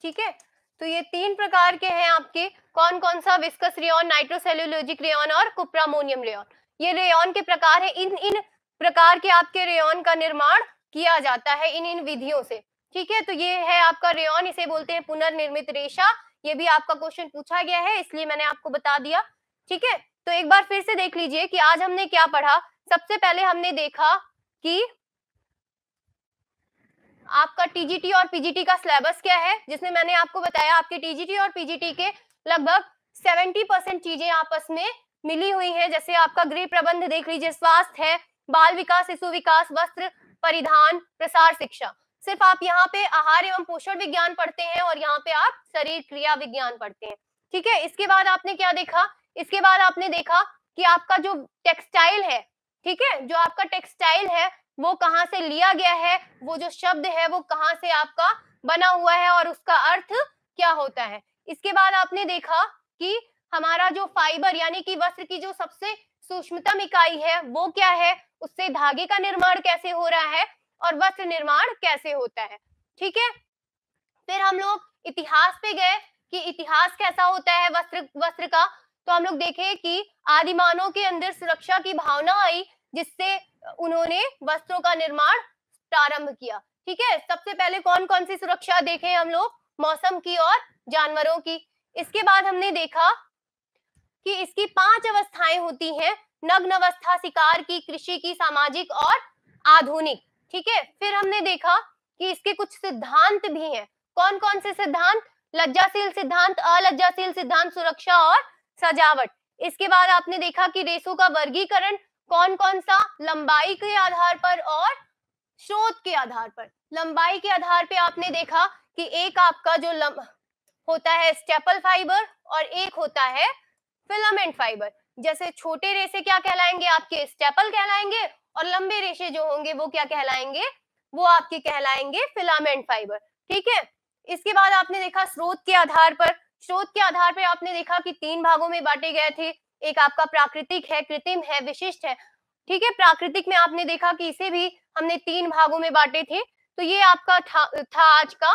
ठीक है तो ये तीन प्रकार के हैं आपके कौन कौन सा विस्कस रेन नाइट्रोसेलोलोजिक रेन और कुप्रामोनियम रेन ये रेन के प्रकार है इन इन प्रकार के आपके रेन का निर्माण किया जाता है इन इन विधियों से ठीक है तो ये है आपका रेन इसे बोलते हैं पुनर्निर्मित रेशा ये भी आपका क्वेश्चन पूछा गया है इसलिए मैंने आपको बता दिया ठीक है तो एक बार फिर से देख लीजिए कि आज हमने क्या पढ़ा सबसे पहले हमने देखा कि आपका टीजीटी और पीजीटी का सिलेबस क्या है जिसमें मैंने आपको बताया आपके टीजीटी और पीजीटी के लगभग 70 परसेंट चीजें आपस में मिली हुई हैं जैसे आपका गृह प्रबंध देख लीजिए स्वास्थ्य है बाल विकास शिशु विकास वस्त्र परिधान प्रसार शिक्षा सिर्फ आप यहाँ पे आहार एवं पोषण विज्ञान पढ़ते हैं और यहाँ पे आप शरीर क्रिया विज्ञान पढ़ते हैं ठीक है इसके बाद आपने क्या देखा इसके बाद आपने देखा कि आपका जो टेक्सटाइल है ठीक है जो आपका टेक्सटाइल है वो कहाँ से लिया गया है वो जो शब्द है वो कहाँ से आपका बना हुआ है और उसका अर्थ क्या होता है इसके बाद आपने देखा कि हमारा जो फाइबर यानी कि वस्त्र की जो सबसे सूक्ष्मतम इकाई है वो क्या है उससे धागे का निर्माण कैसे हो रहा है और वस्त्र निर्माण कैसे होता है ठीक है फिर हम लोग इतिहास पे गए कि इतिहास कैसा होता है वस्त्र वस्त्र का तो हम लोग देखे कि आदिमानों के अंदर सुरक्षा की भावना आई जिससे उन्होंने वस्त्रों का निर्माण प्रारंभ किया ठीक है सबसे पहले कौन कौन सी सुरक्षा देखे हम लोग मौसम की और जानवरों की इसके बाद हमने देखा कि इसकी पांच अवस्थाएं होती हैं नग्न अवस्था शिकार की कृषि की सामाजिक और आधुनिक ठीक है फिर हमने देखा कि इसके कुछ सिद्धांत भी हैं कौन कौन से सिद्धांत लज्जाशील सिद्धांत अलज्जाशील सिद्धांत सुरक्षा और सजावट इसके बाद आपने देखा कि रेसों का वर्गीकरण कौन कौन सा लंबाई के आधार पर और स्रोत के आधार पर लंबाई के आधार पर आपने देखा कि एक आपका जो लंब होता है स्टेपल फाइबर और एक होता है फिलामेंट फाइबर जैसे छोटे रेसे क्या कहलाएंगे आपके स्टेपल कहलाएंगे और लंबे रेशे जो होंगे वो क्या कहलाएंगे वो आपके कहलाएंगे फिलामेंट फाइबर ठीक है इसके बाद आपने देखा स्रोत के आधार पर स्रोत के आधार पर आपने देखा कि तीन भागों में बांटे गए थे एक आपका प्राकृतिक है कृत्रिम है विशिष्ट है ठीक है प्राकृतिक में आपने देखा कि इसे भी हमने तीन भागों में बांटे थे तो ये आपका था, था आज का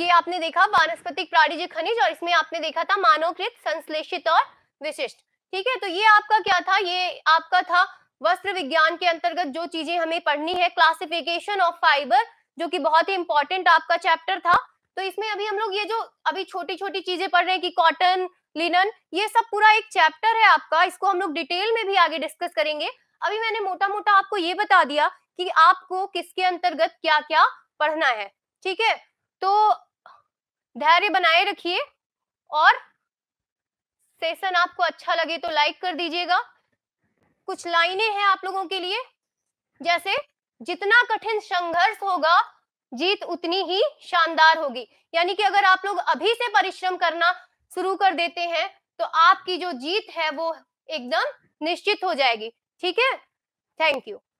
ये आपने देखा वानस्पतिक प्राणीज खनिज और इसमें आपने देखा था मानवकृत संश्लेषित और विशिष्ट ठीक है तो ये आपका क्या था ये आपका था वस्त्र विज्ञान के अंतर्गत जो चीजें हमें पढ़नी है क्लासिफिकेशन ऑफ फाइबर जो कि बहुत ही इंपॉर्टेंट आपका चैप्टर था तो इसमें अभी हम लोग ये जो अभी छोटी छोटी चीजें पढ़ रहे हैं कि कॉटन लिनन ये सब पूरा एक चैप्टर है आपका इसको हम लोग डिटेल में भी आगे डिस्कस करेंगे अभी मैंने मोटा मोटा आपको ये बता दिया कि आपको किसके अंतर्गत क्या क्या पढ़ना है ठीक है तो धैर्य बनाए रखिए और सेशन आपको अच्छा लगे तो लाइक कर दीजिएगा कुछ लाइनें हैं आप लोगों के लिए जैसे जितना कठिन संघर्ष होगा जीत उतनी ही शानदार होगी यानी कि अगर आप लोग अभी से परिश्रम करना शुरू कर देते हैं तो आपकी जो जीत है वो एकदम निश्चित हो जाएगी ठीक है थैंक यू